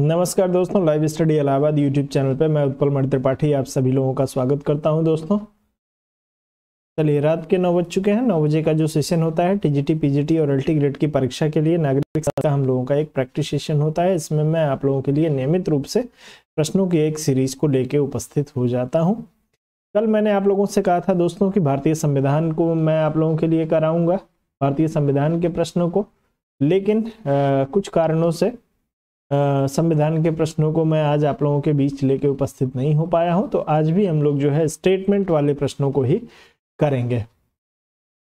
नमस्कार दोस्तों live study Allahabad YouTube channel पर मैं उत्पल मणि त्रिपाठी आप सभी लोगों का स्वागत करता हूं दोस्तों चलिए रात के नौ बज चुके हैं नौ बजे का जो सेशन होता है टीजीटी पीजीटी और अल्टी ग्रेड की परीक्षा के लिए नागरिक का हम लोगों का एक प्रैक्टिस सेशन होता है इसमें मैं आप लोगों के लिए नियमित रूप से प्रश्नों की एक सीरीज को लेके उपस्थित हो जाता हूँ कल मैंने आप लोगों से कहा था दोस्तों की भारतीय संविधान को मैं आप लोगों के लिए कराऊंगा भारतीय संविधान के प्रश्नों को लेकिन आ, कुछ कारणों से संविधान के प्रश्नों को मैं आज आप लोगों के बीच लेके उपस्थित नहीं हो पाया हूँ तो आज भी हम लोग जो है स्टेटमेंट वाले प्रश्नों को ही करेंगे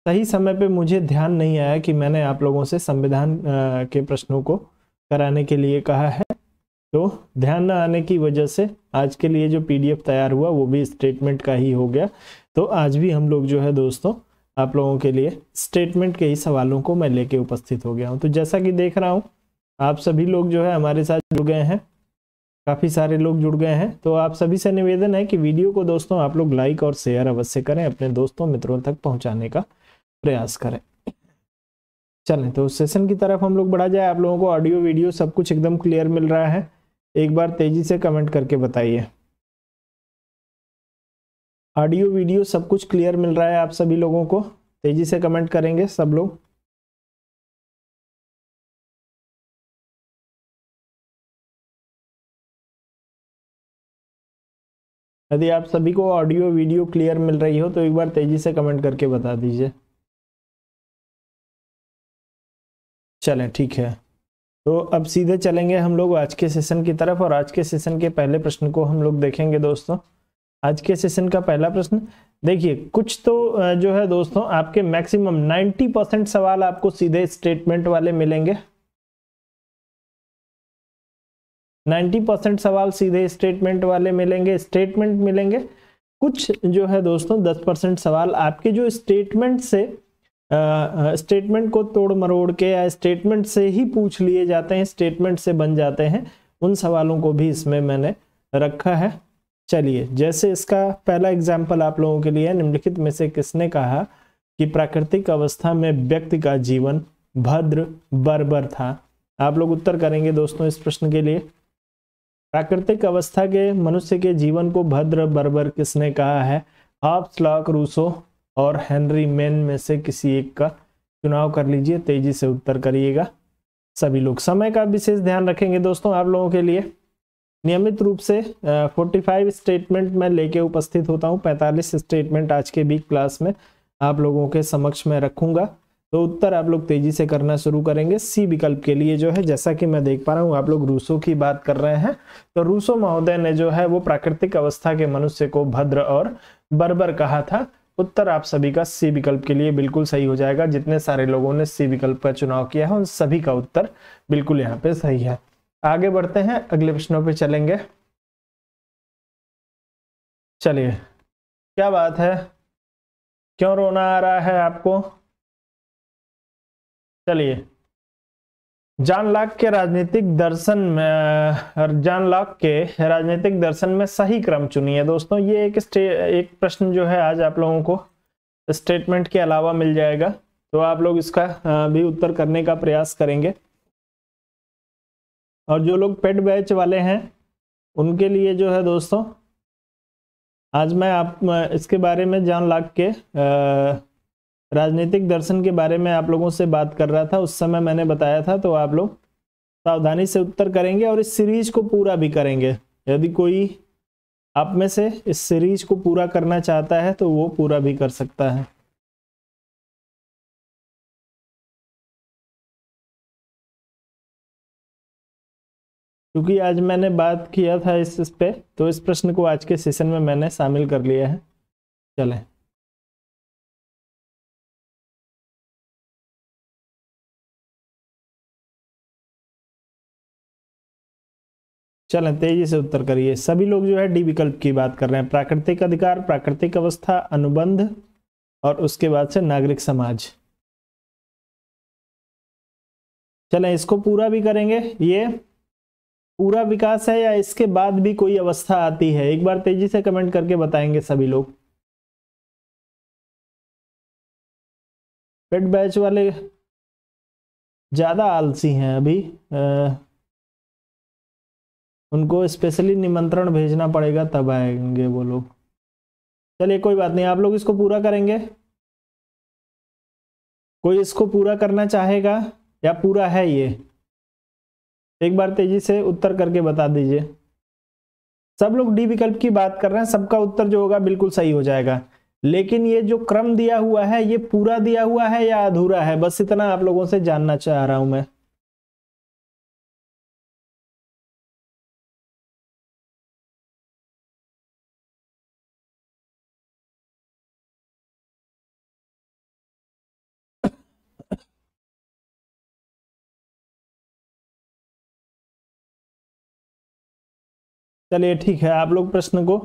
सही समय पे मुझे ध्यान नहीं आया कि मैंने आप लोगों से संविधान के प्रश्नों को कराने के लिए कहा है तो ध्यान न आने की वजह से आज के लिए जो पीडीएफ तैयार हुआ वो भी स्टेटमेंट का ही हो गया तो आज भी हम लोग जो है दोस्तों आप लोगों के लिए स्टेटमेंट के ही सवालों को मैं लेके उपस्थित हो गया हूँ तो जैसा कि देख रहा हूँ आप सभी लोग जो है हमारे साथ जुड़ गए हैं काफ़ी सारे लोग जुड़ गए हैं तो आप सभी से निवेदन है कि वीडियो को दोस्तों आप लोग लाइक और शेयर अवश्य करें अपने दोस्तों मित्रों तक पहुंचाने का प्रयास करें चलें तो सेशन की तरफ हम लोग बढ़ा जाए आप लोगों को ऑडियो वीडियो सब कुछ एकदम क्लियर मिल रहा है एक बार तेजी से कमेंट करके बताइए ऑडियो वीडियो सब कुछ क्लियर मिल रहा है आप सभी लोगों को तेजी से कमेंट करेंगे सब लोग यदि आप सभी को ऑडियो वीडियो क्लियर मिल रही हो तो एक बार तेज़ी से कमेंट करके बता दीजिए चलें ठीक है तो अब सीधे चलेंगे हम लोग आज के सेशन की तरफ और आज के सेशन के पहले प्रश्न को हम लोग देखेंगे दोस्तों आज के सेशन का पहला प्रश्न देखिए कुछ तो जो है दोस्तों आपके मैक्सिमम 90 परसेंट सवाल आपको सीधे स्टेटमेंट वाले मिलेंगे 90 परसेंट सवाल सीधे स्टेटमेंट वाले मिलेंगे स्टेटमेंट मिलेंगे कुछ जो है दोस्तों 10 परसेंट सवाल आपके जो स्टेटमेंट से स्टेटमेंट को तोड़ मरोड़ के या स्टेटमेंट से ही पूछ लिए जाते हैं स्टेटमेंट से बन जाते हैं उन सवालों को भी इसमें मैंने रखा है चलिए जैसे इसका पहला एग्जाम्पल आप लोगों के लिए निम्नलिखित में से किसने कहा कि प्राकृतिक अवस्था में व्यक्ति का जीवन भद्र बर्बर था आप लोग उत्तर करेंगे दोस्तों इस प्रश्न के लिए प्राकृतिक अवस्था के मनुष्य के जीवन को भद्र बर्बर किसने कहा है आप स्लॉक रूसो और हेनरी मेन में से किसी एक का चुनाव कर लीजिए तेजी से उत्तर करिएगा सभी लोग समय का विशेष ध्यान रखेंगे दोस्तों आप लोगों के लिए नियमित रूप से फोर्टी फाइव स्टेटमेंट मैं लेके उपस्थित होता हूँ पैंतालीस स्टेटमेंट आज के वीक क्लास में आप लोगों के समक्ष मैं रखूंगा तो उत्तर आप लोग तेजी से करना शुरू करेंगे सी विकल्प के लिए जो है जैसा कि मैं देख पा रहा हूँ आप लोग रूसो की बात कर रहे हैं तो रूसो महोदय ने जो है वो प्राकृतिक अवस्था के मनुष्य को भद्र और बर्बर कहा था उत्तर आप सभी का सी विकल्प के लिए बिल्कुल सही हो जाएगा जितने सारे लोगों ने सी विकल्प का चुनाव किया है उन सभी का उत्तर बिल्कुल यहाँ पे सही है आगे बढ़ते हैं अगले प्रश्नों पर चलेंगे चलिए क्या बात है क्यों रोना आ रहा है आपको चलिए जान लॉक के राजनीतिक दर्शन में जान लॉक के राजनीतिक दर्शन में सही क्रम चुनी है दोस्तों ये एक एक प्रश्न जो है आज आप लोगों को स्टेटमेंट के अलावा मिल जाएगा तो आप लोग इसका भी उत्तर करने का प्रयास करेंगे और जो लोग पेड बैच वाले हैं उनके लिए जो है दोस्तों आज मैं आप इसके बारे में जान लॉक के आ, राजनीतिक दर्शन के बारे में आप लोगों से बात कर रहा था उस समय मैंने बताया था तो आप लोग सावधानी से उत्तर करेंगे और इस सीरीज को पूरा भी करेंगे यदि कोई आप में से इस सीरीज को पूरा करना चाहता है तो वो पूरा भी कर सकता है क्योंकि आज मैंने बात किया था इस, इस पे तो इस प्रश्न को आज के सेशन में मैंने शामिल कर लिया है चलें चलें तेजी से उत्तर करिए सभी लोग जो है डी विकल्प की बात कर रहे हैं प्राकृतिक अधिकार प्राकृतिक अवस्था अनुबंध और उसके बाद से नागरिक समाज चलें इसको पूरा भी करेंगे ये पूरा विकास है या इसके बाद भी कोई अवस्था आती है एक बार तेजी से कमेंट करके बताएंगे सभी लोग पेट बैच वाले ज़्यादा आलसी हैं अभी आ, उनको स्पेशली निमंत्रण भेजना पड़ेगा तब आएंगे वो लोग चलिए कोई बात नहीं आप लोग इसको पूरा करेंगे कोई इसको पूरा करना चाहेगा या पूरा है ये एक बार तेजी से उत्तर करके बता दीजिए सब लोग डी विकल्प की बात कर रहे हैं सबका उत्तर जो होगा बिल्कुल सही हो जाएगा लेकिन ये जो क्रम दिया हुआ है ये पूरा दिया हुआ है या अधूरा है बस इतना आप लोगों से जानना चाह रहा हूं मैं चलिए ठीक है आप लोग प्रश्न को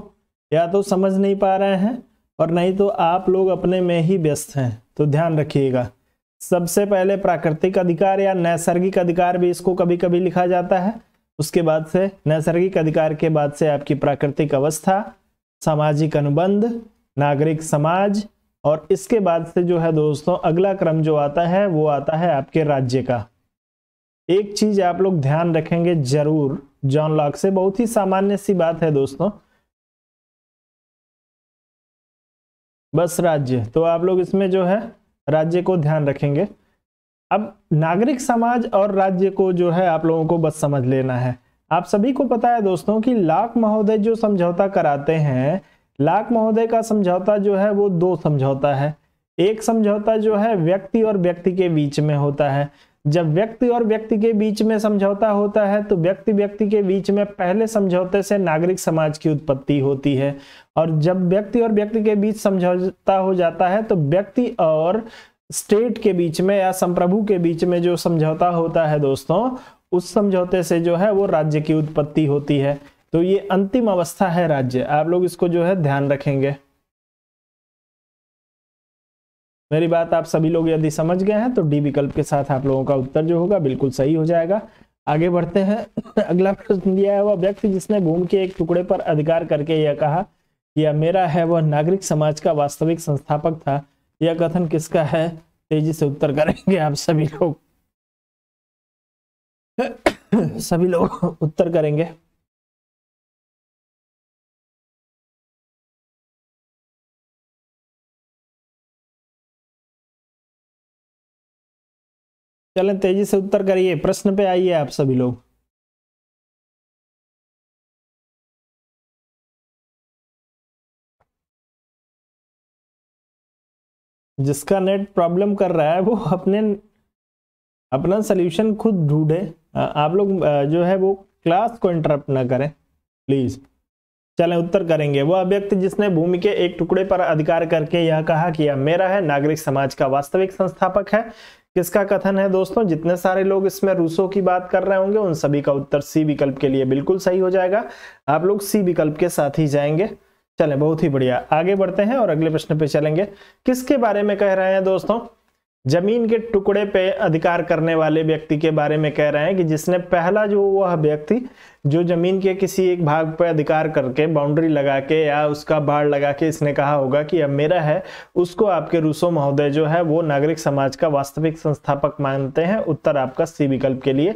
या तो समझ नहीं पा रहे हैं और नहीं तो आप लोग अपने में ही व्यस्त हैं तो ध्यान रखिएगा सबसे पहले प्राकृतिक अधिकार या नैसर्गिक अधिकार भी इसको कभी कभी लिखा जाता है उसके बाद से नैसर्गिक अधिकार के बाद से आपकी प्राकृतिक अवस्था सामाजिक अनुबंध नागरिक समाज और इसके बाद से जो है दोस्तों अगला क्रम जो आता है वो आता है आपके राज्य का एक चीज आप लोग ध्यान रखेंगे जरूर जॉन लॉक से बहुत ही सामान्य सी बात है दोस्तों बस राज्य तो आप लोग इसमें जो है राज्य को ध्यान रखेंगे अब नागरिक समाज और राज्य को जो है आप लोगों को बस समझ लेना है आप सभी को पता है दोस्तों कि लाख महोदय जो समझौता कराते हैं लाख महोदय का समझौता जो है वो दो समझौता है एक समझौता जो है व्यक्ति और व्यक्ति के बीच में होता है जब व्यक्ति और व्यक्ति के बीच में समझौता होता है तो व्यक्ति व्यक्ति के बीच में पहले समझौते से नागरिक समाज की उत्पत्ति होती है और जब व्यक्ति और व्यक्ति के बीच समझौता हो जाता है तो व्यक्ति और स्टेट के बीच में या संप्रभु के बीच में जो समझौता होता है दोस्तों उस समझौते से जो है वो राज्य की उत्पत्ति होती है तो ये अंतिम अवस्था है राज्य आप लोग इसको जो है ध्यान रखेंगे मेरी बात आप सभी लोग यदि समझ गए हैं तो डी विकल्प के साथ आप लोगों का उत्तर जो होगा बिल्कुल सही हो जाएगा आगे बढ़ते हैं अगला प्रश्न दिया है वह व्यक्ति जिसने भूमि के एक टुकड़े पर अधिकार करके यह कहा यह मेरा है वह नागरिक समाज का वास्तविक संस्थापक था यह कथन किसका है तेजी से उत्तर करेंगे आप सभी लोग सभी लोग उत्तर करेंगे चलें तेजी से उत्तर करिए प्रश्न पे आइए आप सभी लोग जिसका नेट प्रॉब्लम कर रहा है वो अपने अपना सोल्यूशन खुद ढूंढे आप लोग जो है वो क्लास को इंटरप्ट ना करें प्लीज़ चलें उत्तर करेंगे वह व्यक्ति जिसने भूमि के एक टुकड़े पर अधिकार करके यह कहा कि यह मेरा है नागरिक समाज का वास्तविक संस्थापक है किसका कथन है दोस्तों जितने सारे लोग इसमें रूसो की बात कर रहे होंगे उन सभी का उत्तर सी विकल्प के लिए बिल्कुल सही हो जाएगा आप लोग सी विकल्प के साथ ही जाएंगे चलें बहुत ही बढ़िया आगे बढ़ते हैं और अगले प्रश्न पे चलेंगे किसके बारे में कह रहे हैं दोस्तों जमीन के टुकड़े पे अधिकार करने वाले व्यक्ति के बारे में कह रहे हैं कि जिसने पहला जो वह व्यक्ति जो जमीन के किसी एक भाग पर अधिकार करके बाउंड्री लगा के या उसका बाढ़ लगा के इसने कहा होगा कि अब मेरा है उसको आपके रूसो महोदय जो है वो नागरिक समाज का वास्तविक संस्थापक मानते हैं उत्तर आपका सी विकल्प के लिए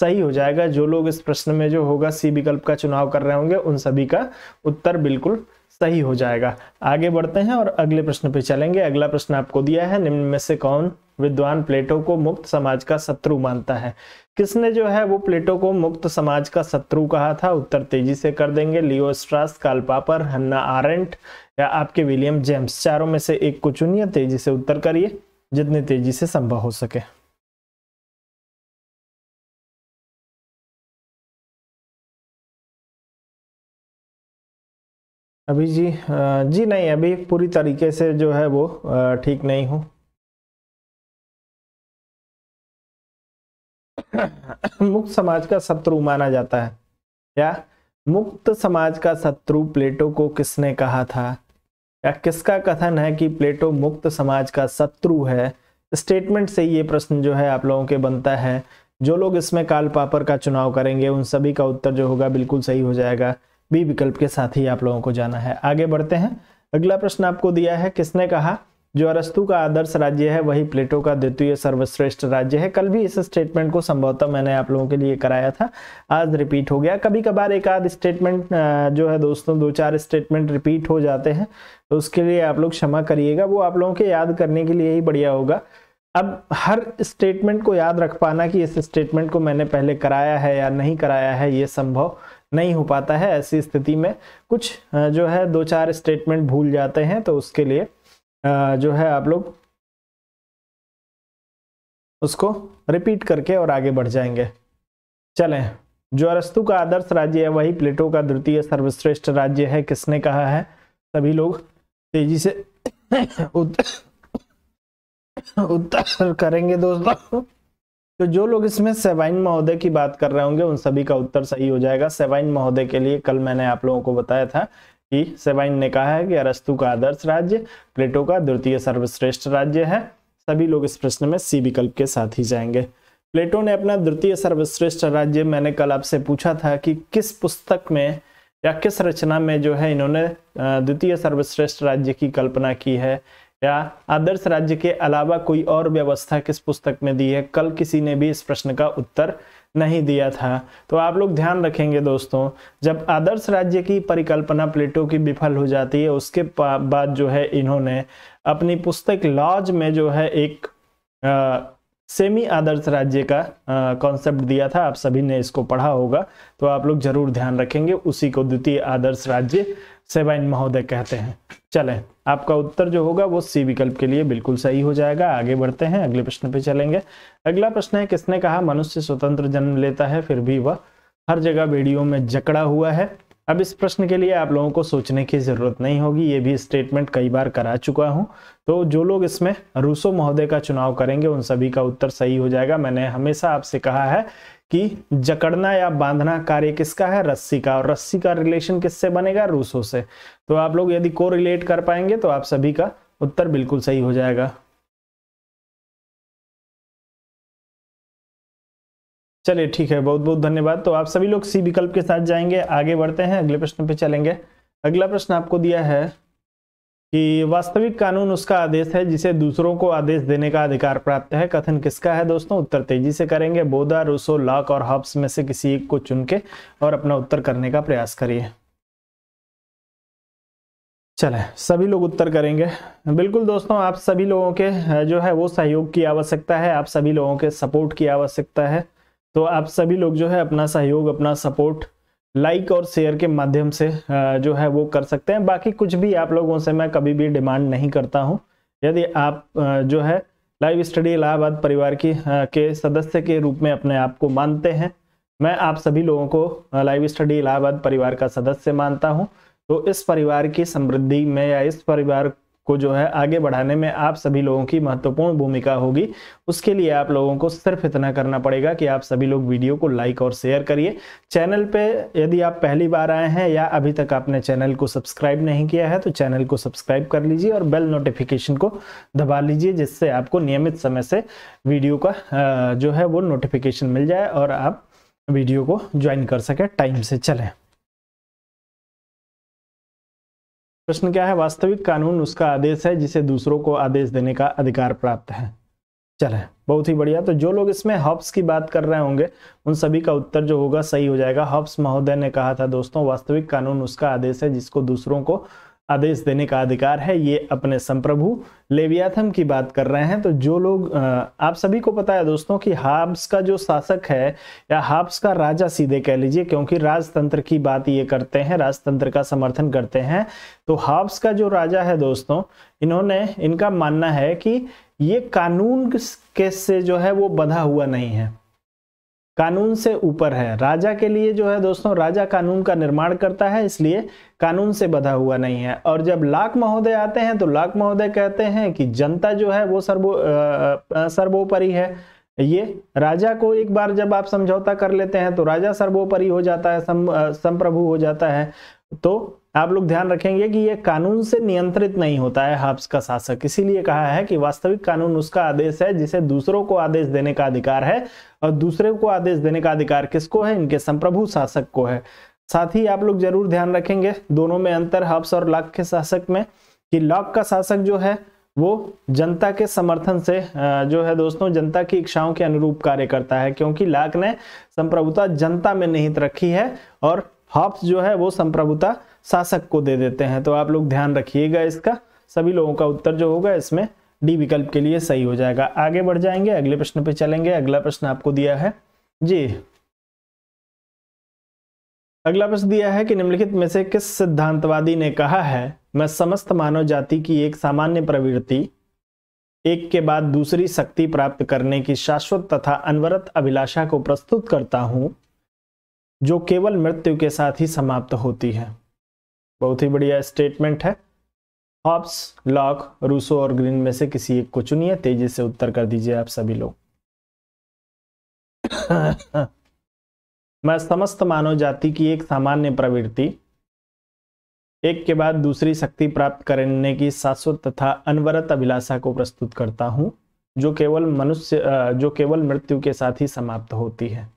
सही हो जाएगा जो लोग इस प्रश्न में जो होगा सी विकल्प का चुनाव कर रहे होंगे उन सभी का उत्तर बिल्कुल सही हो जाएगा आगे बढ़ते हैं और अगले प्रश्न पे चलेंगे अगला प्रश्न आपको दिया है निम्न में से कौन विद्वान प्लेटो को मुक्त समाज का शत्रु मानता है किसने जो है वो प्लेटो को मुक्त समाज का शत्रु कहा था उत्तर तेजी से कर देंगे लियो स्ट्रास कालपापर हन्ना आरेंट या आपके विलियम जेम्स चारों में से एक को चुनिए तेजी से उत्तर करिए जितनी तेजी से संभव हो सके अभी जी जी नहीं अभी पूरी तरीके से जो है वो ठीक नहीं हूँ मुक्त समाज का शत्रु माना जाता है या मुक्त समाज का शत्रु प्लेटो को किसने कहा था या किसका कथन है कि प्लेटो मुक्त समाज का शत्रु है स्टेटमेंट से ये प्रश्न जो है आप लोगों के बनता है जो लोग इसमें काल पापर का चुनाव करेंगे उन सभी का उत्तर जो होगा बिल्कुल सही हो जाएगा बी विकल्प के साथ ही आप लोगों को जाना है आगे बढ़ते हैं अगला प्रश्न आपको दिया है किसने कहा जो अरस्तु का आदर्श राज्य है वही प्लेटो का द्वितीय सर्वश्रेष्ठ राज्य है कल भी इस स्टेटमेंट को संभवतः मैंने आप लोगों के लिए कराया था आज रिपीट हो गया कभी कभार एक आध स्टेटमेंट जो है दोस्तों दो चार स्टेटमेंट रिपीट हो जाते हैं तो उसके लिए आप लोग क्षमा करिएगा वो आप लोगों के याद करने के लिए ही बढ़िया होगा अब हर स्टेटमेंट को याद रख पाना कि इस स्टेटमेंट को मैंने पहले कराया है या नहीं कराया है ये संभव नहीं हो पाता है ऐसी स्थिति में कुछ जो है दो चार स्टेटमेंट भूल जाते हैं तो उसके लिए जो है आप लोग उसको रिपीट करके और आगे बढ़ जाएंगे चलें अरस्तु का आदर्श राज्य है वही प्लेटो का द्वितीय सर्वश्रेष्ठ राज्य है किसने कहा है सभी लोग तेजी से उत्तर करेंगे दोस्तों तो जो लोग इसमें सेवाइन महोदय की बात कर रहे होंगे उन सभी का उत्तर सही हो जाएगा सेवाइन महोदय के लिए कल मैंने आप लोगों को बताया था कि सेवाइन ने कहा है कि अरस्तु का आदर्श राज्य प्लेटो का द्वितीय सर्वश्रेष्ठ राज्य है सभी लोग इस प्रश्न में सी विकल्प के साथ ही जाएंगे प्लेटो ने अपना द्वितीय सर्वश्रेष्ठ राज्य मैंने कल आपसे पूछा था कि किस पुस्तक में या किस रचना में जो है इन्होंने द्वितीय सर्वश्रेष्ठ राज्य की कल्पना की है या आदर्श राज्य के अलावा कोई और व्यवस्था किस पुस्तक में दी है कल किसी ने भी इस प्रश्न का उत्तर नहीं दिया था तो आप लोग ध्यान रखेंगे दोस्तों जब आदर्श राज्य की परिकल्पना प्लेटो की विफल हो जाती है उसके बाद जो है इन्होंने अपनी पुस्तक लॉज में जो है एक आ, सेमी आदर्श राज्य का कॉन्सेप्ट दिया था आप सभी ने इसको पढ़ा होगा तो आप लोग जरूर ध्यान रखेंगे उसी को द्वितीय आदर्श राज्य सेवाइन महोदय कहते हैं चलें आपका उत्तर जो होगा वो सी विकल्प के लिए बिल्कुल सही हो जाएगा आगे बढ़ते हैं अगले प्रश्न पे चलेंगे अगला प्रश्न है किसने कहा मनुष्य स्वतंत्र जन्म लेता है फिर भी वह हर जगह वीडियो में जकड़ा हुआ है अब इस प्रश्न के लिए आप लोगों को सोचने की ज़रूरत नहीं होगी ये भी स्टेटमेंट कई बार करा चुका हूं तो जो लोग इसमें रूसो महोदय का चुनाव करेंगे उन सभी का उत्तर सही हो जाएगा मैंने हमेशा आपसे कहा है कि जकड़ना या बांधना कार्य किसका है रस्सी का और रस्सी का रिलेशन किससे बनेगा रूसों से तो आप लोग यदि को रिलेट कर पाएंगे तो आप सभी का उत्तर बिल्कुल सही हो जाएगा चलिए ठीक है बहुत बहुत धन्यवाद तो आप सभी लोग सी विकल्प के साथ जाएंगे आगे बढ़ते हैं अगले प्रश्न पे चलेंगे अगला प्रश्न आपको दिया है कि वास्तविक कानून उसका आदेश है जिसे दूसरों को आदेश देने का अधिकार प्राप्त है कथन किसका है दोस्तों उत्तर तेजी से करेंगे बोधा रूसो लॉक और हब्स में से किसी एक को चुन के और अपना उत्तर करने का प्रयास करिए चले सभी लोग उत्तर करेंगे बिल्कुल दोस्तों आप सभी लोगों के जो है वो सहयोग की आवश्यकता है आप सभी लोगों के सपोर्ट की आवश्यकता है तो आप सभी लोग जो है अपना सहयोग अपना सपोर्ट लाइक और शेयर के माध्यम से जो है वो कर सकते हैं बाकी कुछ भी आप लोगों से मैं कभी भी डिमांड नहीं करता हूँ यदि आप जो है लाइव स्टडी इलाहाबाद परिवार की के सदस्य के रूप में अपने आप को मानते हैं मैं आप सभी लोगों को लाइव स्टडी इलाहाबाद परिवार का सदस्य मानता हूँ तो इस परिवार की समृद्धि में या इस परिवार को जो है आगे बढ़ाने में आप सभी लोगों की महत्वपूर्ण भूमिका होगी उसके लिए आप लोगों को सिर्फ इतना करना पड़ेगा कि आप सभी लोग वीडियो को लाइक और शेयर करिए चैनल पे यदि आप पहली बार आए हैं या अभी तक आपने चैनल को सब्सक्राइब नहीं किया है तो चैनल को सब्सक्राइब कर लीजिए और बेल नोटिफिकेशन को दबा लीजिए जिससे आपको नियमित समय से वीडियो का जो है वो नोटिफिकेशन मिल जाए और आप वीडियो को ज्वाइन कर सके टाइम से चलें प्रश्न क्या है वास्तविक कानून उसका आदेश है जिसे दूसरों को आदेश देने का अधिकार प्राप्त है चले बहुत ही बढ़िया तो जो लोग इसमें हब्स की बात कर रहे होंगे उन सभी का उत्तर जो होगा सही हो जाएगा हब्स महोदय ने कहा था दोस्तों वास्तविक कानून उसका आदेश है जिसको दूसरों को आदेश देने का अधिकार है ये अपने संप्रभु लेवियाथम की बात कर रहे हैं तो जो लोग आप सभी को पता है दोस्तों कि हाब्स का जो शासक है या हाब्स का राजा सीधे कह लीजिए क्योंकि राजतंत्र की बात ये करते हैं राजतंत्र का समर्थन करते हैं तो हाब्स का जो राजा है दोस्तों इन्होंने इनका मानना है कि ये कानून के से जो है वो बंधा हुआ नहीं है कानून से ऊपर है राजा के लिए जो है दोस्तों राजा कानून का निर्माण करता है इसलिए कानून से बधा हुआ नहीं है और जब लाख महोदय आते हैं तो लाख महोदय कहते हैं कि जनता जो है वो सर्वो सर्वोपरि है ये राजा को एक बार जब आप समझौता कर लेते हैं तो राजा सर्वोपरि हो जाता है सम संप्रभु हो जाता है तो आप लोग ध्यान रखेंगे कि यह कानून से नियंत्रित नहीं होता है हब्स का शासक इसीलिए कहा है कि वास्तविक कानून उसका आदेश है जिसे दूसरों को आदेश देने का अधिकार है और दूसरे को आदेश देने का अधिकार किसको है इनके संप्रभु शासक को है साथ ही आप लोग जरूर ध्यान रखेंगे दोनों में अंतर हब्स और लॉक के शासक में कि लॉक का शासक जो है वो जनता के समर्थन से जो है दोस्तों जनता की इच्छाओं के अनुरूप कार्य करता है क्योंकि लाक ने संप्रभुता जनता में निहित रखी है और हब्स जो है वो संप्रभुता शासक को दे देते हैं तो आप लोग ध्यान रखिएगा इसका सभी लोगों का उत्तर जो होगा इसमें डी विकल्प के लिए सही हो जाएगा आगे बढ़ जाएंगे अगले प्रश्न पे चलेंगे अगला प्रश्न आपको दिया है जी अगला प्रश्न दिया है कि निम्नलिखित में से किस सिद्धांतवादी ने कहा है मैं समस्त मानव जाति की एक सामान्य प्रवृत्ति एक के बाद दूसरी शक्ति प्राप्त करने की शाश्वत तथा अनवरत अभिलाषा को प्रस्तुत करता हूं जो केवल मृत्यु के साथ ही समाप्त होती है बहुत ही बढ़िया स्टेटमेंट है हॉब्स लॉक रूसो और ग्रीन में से किसी एक को चुनिए तेजी से उत्तर कर दीजिए आप सभी लोग मैं समस्त मानव जाति की एक सामान्य प्रवृत्ति एक के बाद दूसरी शक्ति प्राप्त करने की शाश्वत तथा अनवरत अभिलाषा को प्रस्तुत करता हूं जो केवल मनुष्य जो केवल मृत्यु के साथ ही समाप्त होती है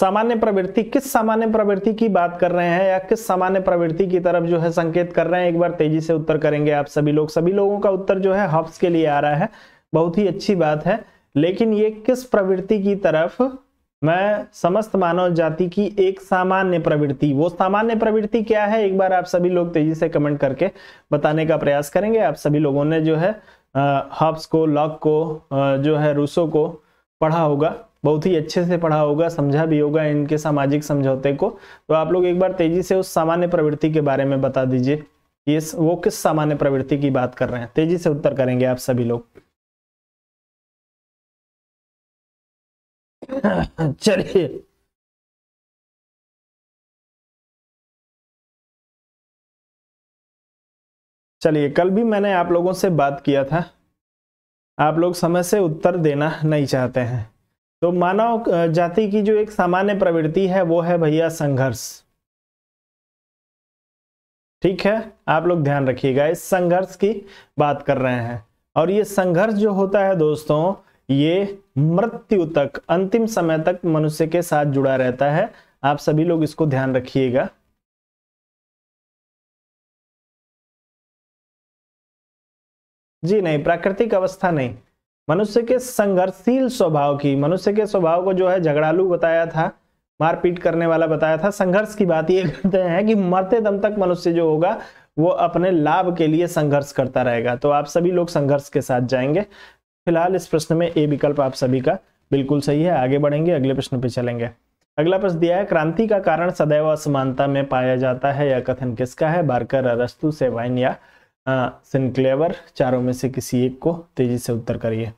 सामान्य प्रवृत्ति किस सामान्य प्रवृत्ति की बात कर रहे हैं या किस सामान्य प्रवृत्ति की तरफ जो है संकेत कर रहे हैं एक बार तेजी से उत्तर करेंगे आप सभी लोग सभी लोगों का उत्तर जो है हफ्स के लिए आ रहा है बहुत ही अच्छी बात है लेकिन ये किस प्रवृत्ति की तरफ मैं समस्त मानव जाति की एक सामान्य प्रवृत्ति वो सामान्य प्रवृत्ति क्या है एक बार आप सभी लोग तेजी से कमेंट करके बताने का प्रयास करेंगे आप सभी लोगों ने जो है हब्स को लॉक को जो है रूसो को पढ़ा होगा बहुत ही अच्छे से पढ़ा होगा समझा भी होगा इनके सामाजिक समझौते को तो आप लोग एक बार तेजी से उस सामान्य प्रवृत्ति के बारे में बता दीजिए ये वो किस सामान्य प्रवृत्ति की बात कर रहे हैं तेजी से उत्तर करेंगे आप सभी लोग चलिए चलिए कल भी मैंने आप लोगों से बात किया था आप लोग समय से उत्तर देना नहीं चाहते हैं तो मानव जाति की जो एक सामान्य प्रवृत्ति है वो है भैया संघर्ष ठीक है आप लोग ध्यान रखिएगा इस संघर्ष की बात कर रहे हैं और ये संघर्ष जो होता है दोस्तों ये मृत्यु तक अंतिम समय तक मनुष्य के साथ जुड़ा रहता है आप सभी लोग इसको ध्यान रखिएगा जी नहीं प्राकृतिक अवस्था नहीं मनुष्य के संघर्षशील स्वभाव की मनुष्य के स्वभाव को जो है झगड़ालू बताया था मारपीट करने वाला बताया था संघर्ष की बात ये करते हैं कि मरते दम तक मनुष्य जो होगा वो अपने लाभ के लिए संघर्ष करता रहेगा तो आप सभी लोग संघर्ष के साथ जाएंगे फिलहाल इस प्रश्न में ए विकल्प आप सभी का बिल्कुल सही है आगे बढ़ेंगे अगले प्रश्न पे चलेंगे अगला प्रश्न दिया है क्रांति का कारण सदैव असमानता में पाया जाता है यह कथन किसका है बारकर अरस्तु सेवाइन या सिंक्लेवर चारों में से किसी एक को तेजी से उत्तर करिए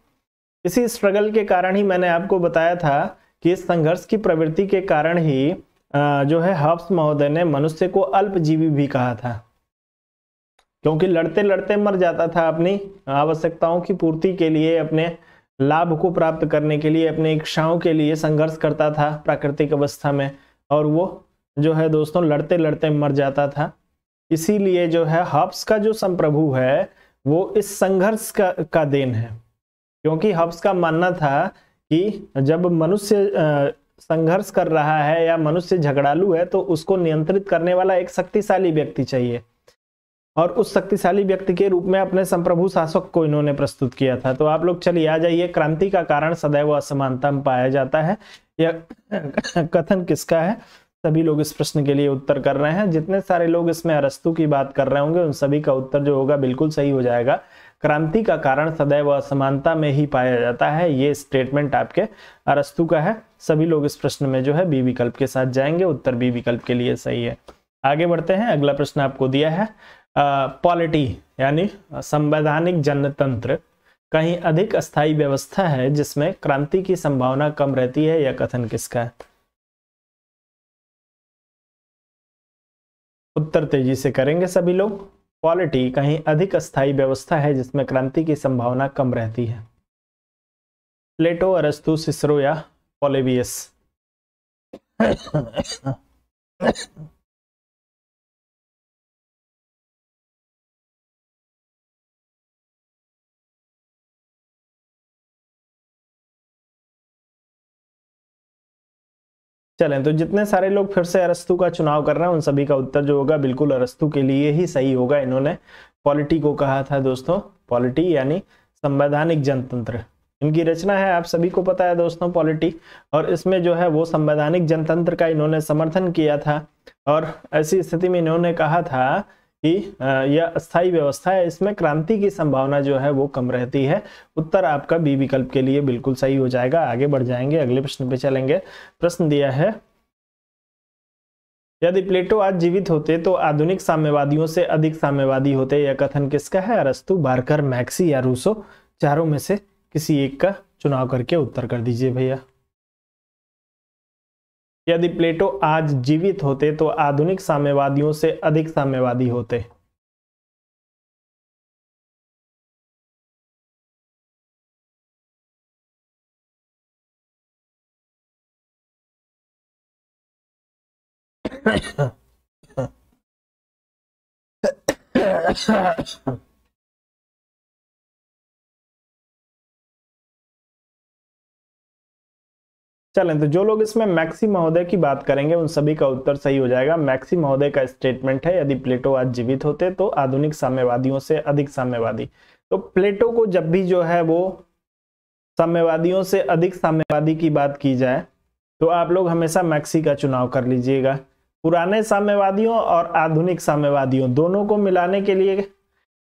इसी स्ट्रगल के कारण ही मैंने आपको बताया था कि इस संघर्ष की प्रवृत्ति के कारण ही आ, जो है हब्स महोदय ने मनुष्य को अल्पजीवी भी कहा था क्योंकि लड़ते लड़ते मर जाता था अपनी आवश्यकताओं की पूर्ति के लिए अपने लाभ को प्राप्त करने के लिए अपने इच्छाओं के लिए संघर्ष करता था प्राकृतिक अवस्था में और वो जो है दोस्तों लड़ते लड़ते मर जाता था इसीलिए जो है हब्स का जो संप्रभु है वो इस संघर्ष का का देन है क्योंकि हब्स का मानना था कि जब मनुष्य संघर्ष कर रहा है या मनुष्य झगड़ालू है तो उसको नियंत्रित करने वाला एक शक्तिशाली व्यक्ति चाहिए और उस शक्तिशाली व्यक्ति के रूप में अपने संप्रभु शासक को इन्होंने प्रस्तुत किया था तो आप लोग चलिए आ जाइए क्रांति का कारण सदैव असमानता में पाया जाता है यह कथन किसका है सभी लोग इस प्रश्न के लिए उत्तर कर रहे हैं जितने सारे लोग इसमें अरस्तु की बात कर रहे होंगे उन सभी का उत्तर जो होगा बिल्कुल सही हो जाएगा क्रांति का कारण सदैव असमानता में ही पाया जाता है ये स्टेटमेंट आपके अरस्तु का है सभी लोग इस प्रश्न में जो है बी विकल्प के साथ जाएंगे उत्तर बी विकल्प के लिए सही है आगे बढ़ते हैं अगला प्रश्न आपको दिया है पॉलिटी यानी संवैधानिक जनतंत्र कहीं अधिक अस्थायी व्यवस्था है जिसमें क्रांति की संभावना कम रहती है यह कथन किसका है उत्तर तेजी से करेंगे सभी लोग क्वालिटी कहीं अधिक स्थायी व्यवस्था है जिसमें क्रांति की संभावना कम रहती है प्लेटो अरस्तु सिसरो या पॉलेवियस चलें तो जितने सारे लोग फिर से अरस्तु का चुनाव कर रहे हैं उन सभी का उत्तर जो होगा बिल्कुल अरस्तु के लिए ही सही होगा इन्होंने पॉलिटी को कहा था दोस्तों पॉलिटी यानी संवैधानिक जनतंत्र इनकी रचना है आप सभी को पता है दोस्तों पॉलिटी और इसमें जो है वो संवैधानिक जनतंत्र का इन्होंने समर्थन किया था और ऐसी स्थिति में इन्होंने कहा था कि यह अस्थायी व्यवस्था है इसमें क्रांति की संभावना जो है वो कम रहती है उत्तर आपका बी विकल्प के लिए बिल्कुल सही हो जाएगा आगे बढ़ जाएंगे अगले प्रश्न पे चलेंगे प्रश्न दिया है यदि प्लेटो आज जीवित होते तो आधुनिक साम्यवादियों से अधिक साम्यवादी होते यह कथन किसका है अरस्तु बारकर मैक्सी या रूसो चारों में से किसी एक का चुनाव करके उत्तर कर दीजिए भैया यदि प्लेटो आज जीवित होते तो आधुनिक साम्यवादियों से अधिक साम्यवादी होते चलें तो जो लोग इसमें मैक्सी महोदय की बात करेंगे उन सभी का उत्तर सही हो जाएगा मैक्सी महोदय का स्टेटमेंट है यदि प्लेटो आज जीवित होते तो आधुनिक साम्यवादियों से अधिक साम्यवादी तो प्लेटो को जब भी जो है वो साम्यवादियों से अधिक साम्यवादी की बात की जाए तो आप लोग हमेशा मैक्सी का चुनाव कर लीजिएगा पुराने साम्यवादियों और आधुनिक साम्यवादियों दोनों को मिलाने के लिए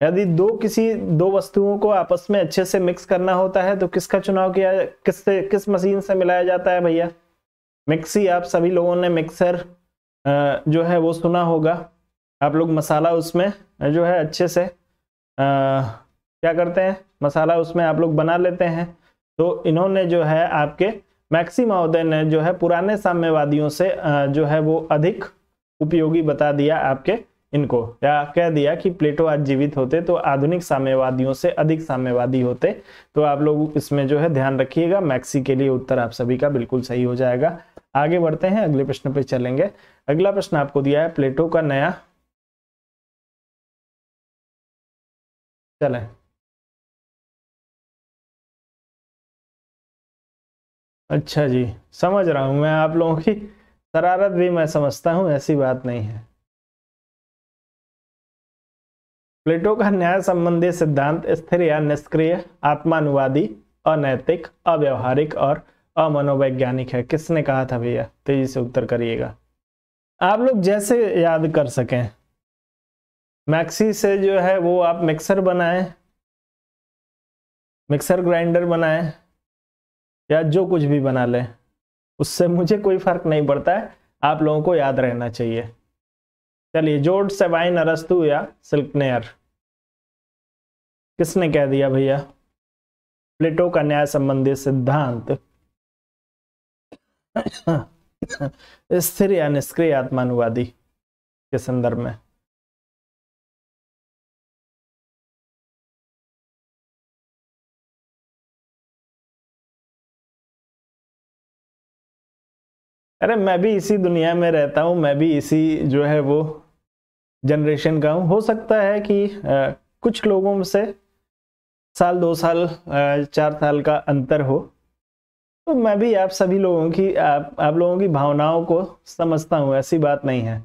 यदि दो किसी दो वस्तुओं को आपस में अच्छे से मिक्स करना होता है तो किसका चुनाव किया किस से किस मशीन से मिलाया जाता है भैया मिक्सी आप सभी लोगों ने मिक्सर जो है वो सुना होगा आप लोग मसाला उसमें जो है अच्छे से आ, क्या करते हैं मसाला उसमें आप लोग बना लेते हैं तो इन्होंने जो है आपके मैक्सी महोदय ने जो है पुराने साम्यवादियों से जो है वो अधिक उपयोगी बता दिया आपके इनको या कह दिया कि प्लेटो आज जीवित होते तो आधुनिक साम्यवादियों से अधिक साम्यवादी होते तो आप लोग इसमें जो है ध्यान रखिएगा मैक्सी के लिए उत्तर आप सभी का बिल्कुल सही हो जाएगा आगे बढ़ते हैं अगले प्रश्न पे चलेंगे अगला प्रश्न आपको दिया है प्लेटो का नया चले अच्छा जी समझ रहा हूं मैं आप लोगों की शरारत भी मैं समझता हूँ ऐसी बात नहीं है प्लेटो का न्याय संबंधी सिद्धांत स्थिर या निष्क्रिय आत्मानुवादी अनैतिक अव्यवहारिक और अमनोवैज्ञानिक है किसने कहा था भैया तेजी से उत्तर करिएगा आप लोग जैसे याद कर सकें मैक्सी से जो है वो आप मिक्सर बनाएं मिक्सर ग्राइंडर बनाएं या जो कुछ भी बना लें उससे मुझे कोई फर्क नहीं पड़ता है आप लोगों को याद रहना चाहिए चलिए जोड सेवाइन अरस्तु या सिल्कनेर किसने कह दिया भैया प्लेटो का न्याय संबंधी सिद्धांत स्थिर या निष्क्रिय आत्मानुवादी के संदर्भ में अरे मैं भी इसी दुनिया में रहता हूँ मैं भी इसी जो है वो जनरेशन का हूँ हो सकता है कि आ, कुछ लोगों से साल दो साल आ, चार साल का अंतर हो तो मैं भी आप सभी लोगों की आप आप लोगों की भावनाओं को समझता हूँ ऐसी बात नहीं है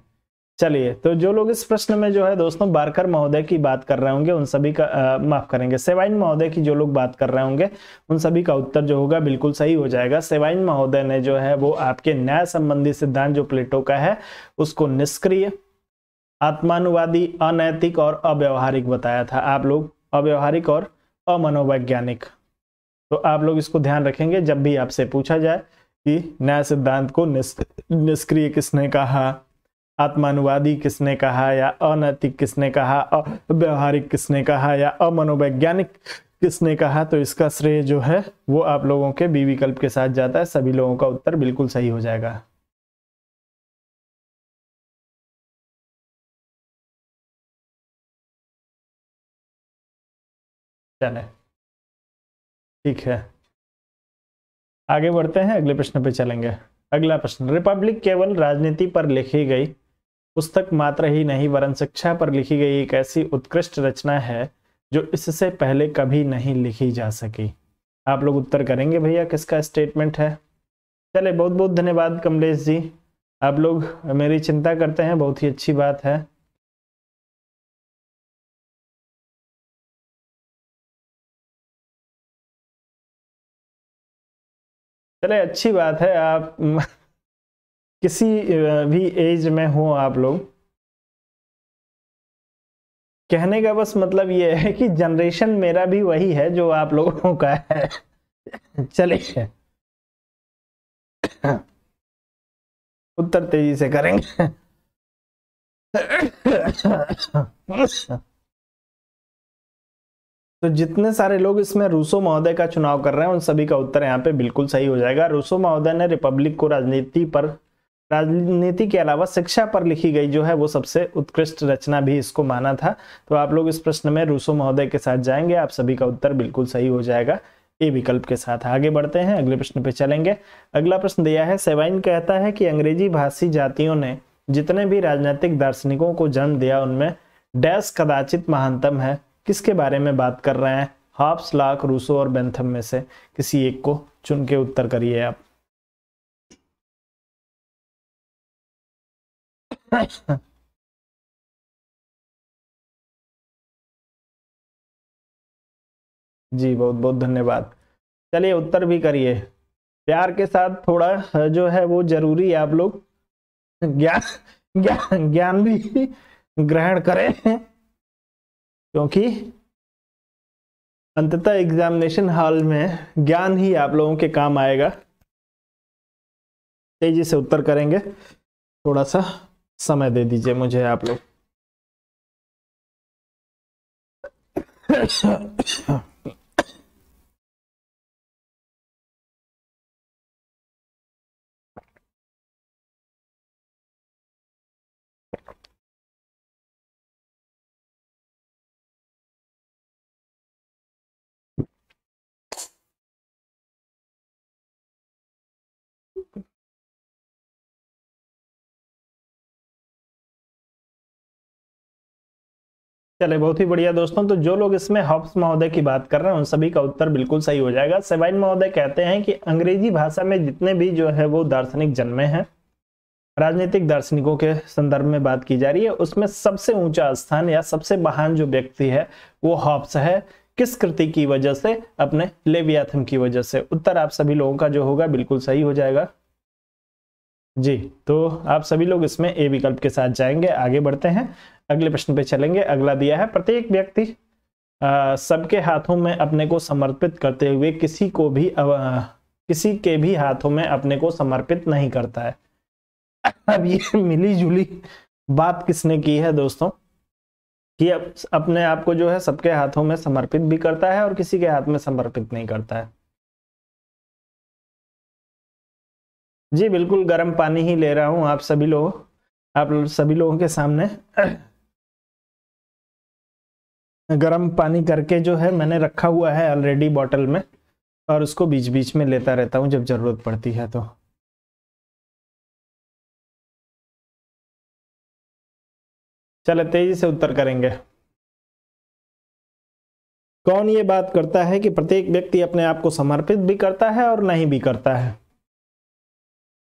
चलिए तो जो लोग इस प्रश्न में जो है दोस्तों बारकर महोदय की बात कर रहे होंगे उन सभी का माफ करेंगे सेवाइन महोदय की जो लोग बात कर रहे होंगे उन सभी का उत्तर जो होगा बिल्कुल सही हो जाएगा सेवाइन महोदय ने जो है वो आपके न्याय संबंधी सिद्धांत जो प्लेटो का है उसको निष्क्रिय आत्मानुवादी अनैतिक और अव्यवहारिक बताया था आप लोग अव्यवहारिक और अमनोवैज्ञानिक तो आप लोग इसको ध्यान रखेंगे जब भी आपसे पूछा जाए कि न्याय सिद्धांत को निष्क्रिय किसने कहा आत्मानुवादी किसने कहा या अनैतिक किसने कहा अव्यवहारिक किसने कहा या अमनोवैज्ञानिक किसने कहा तो इसका श्रेय जो है वो आप लोगों के बी विकल्प के साथ जाता है सभी लोगों का उत्तर बिल्कुल सही हो जाएगा चले ठीक है आगे बढ़ते हैं अगले प्रश्न पे चलेंगे अगला प्रश्न रिपब्लिक केवल राजनीति पर लिखी गई पुस्तक मात्र ही नहीं वरन शिक्षा पर लिखी गई एक ऐसी उत्कृष्ट रचना है जो इससे पहले कभी नहीं लिखी जा सकी आप लोग उत्तर करेंगे भैया किसका स्टेटमेंट है चले बहुत बहुत धन्यवाद कमलेश जी आप लोग मेरी चिंता करते हैं बहुत ही अच्छी बात है चले अच्छी बात है आप किसी भी एज में हो आप लोग कहने का बस मतलब ये है कि जनरेशन मेरा भी वही है जो आप लोगों का है चलिए उत्तर तेजी से करेंगे तो जितने सारे लोग इसमें रूसो महोदय का चुनाव कर रहे हैं उन सभी का उत्तर यहाँ पे बिल्कुल सही हो जाएगा रूसो महोदय ने रिपब्लिक को राजनीति पर राजनीति के अलावा शिक्षा पर लिखी गई जो है वो सबसे उत्कृष्ट रचना भी इसको माना था तो आप लोग इस प्रश्न में रूसो महोदय के साथ जाएंगे आप सभी का उत्तर बिल्कुल सही हो जाएगा ये विकल्प के साथ आगे बढ़ते हैं अगले प्रश्न पे चलेंगे अगला प्रश्न दिया है सेवाइन कहता है कि अंग्रेजी भाषी जातियों ने जितने भी राजनीतिक दार्शनिकों को जन्म दिया उनमें डैश कदाचित महानतम है किसके बारे में बात कर रहे हैं हाफ्स लाख रूसो और बेंथम में से किसी एक को चुन के उत्तर करिए आप जी बहुत बहुत धन्यवाद चलिए उत्तर भी करिए प्यार के साथ थोड़ा जो है वो जरूरी है आप लोग ज्ञान ज्ञान ज्ञान भी ग्रहण करें क्योंकि अंततः एग्जामिनेशन हॉल में ज्ञान ही आप लोगों के काम आएगा तेजी से उत्तर करेंगे थोड़ा सा समय दे दीजिए मुझे आप लोग अच्छा अच्छा चले बहुत ही बढ़िया दोस्तों तो जो लोग इसमें हॉब्स महोदय की बात कर रहे हैं उन सभी का उत्तर बिल्कुल सही हो जाएगा सेवाइन महोदय कहते हैं कि अंग्रेजी भाषा में जितने भी जो है वो दार्शनिक जन्मे हैं राजनीतिक दार्शनिकों के संदर्भ में बात की जा रही है उसमें सबसे ऊंचा स्थान या सबसे महान जो व्यक्ति है वो हॉब्स है किस कृति की वजह से अपने लेवियाथम की वजह से उत्तर आप सभी लोगों का जो होगा बिल्कुल सही हो जाएगा जी तो आप सभी लोग इसमें ए विकल्प के साथ जाएंगे आगे बढ़ते हैं अगले प्रश्न पे चलेंगे अगला दिया है प्रत्येक व्यक्ति सबके हाथों में अपने को समर्पित करते हुए किसी को भी अव, किसी के भी हाथों में अपने को समर्पित नहीं करता है अब ये मिली जुली बात किसने की है दोस्तों कि अप, अपने आप को जो है सबके हाथों में समर्पित भी करता है और किसी के हाथ में समर्पित नहीं करता है जी बिल्कुल गर्म पानी ही ले रहा हूं आप सभी लोग आप सभी लोगों के सामने गर्म पानी करके जो है मैंने रखा हुआ है ऑलरेडी बॉटल में और उसको बीच बीच में लेता रहता हूँ जब ज़रूरत पड़ती है तो चले तेजी से उत्तर करेंगे कौन ये बात करता है कि प्रत्येक व्यक्ति अपने आप को समर्पित भी करता है और नहीं भी करता है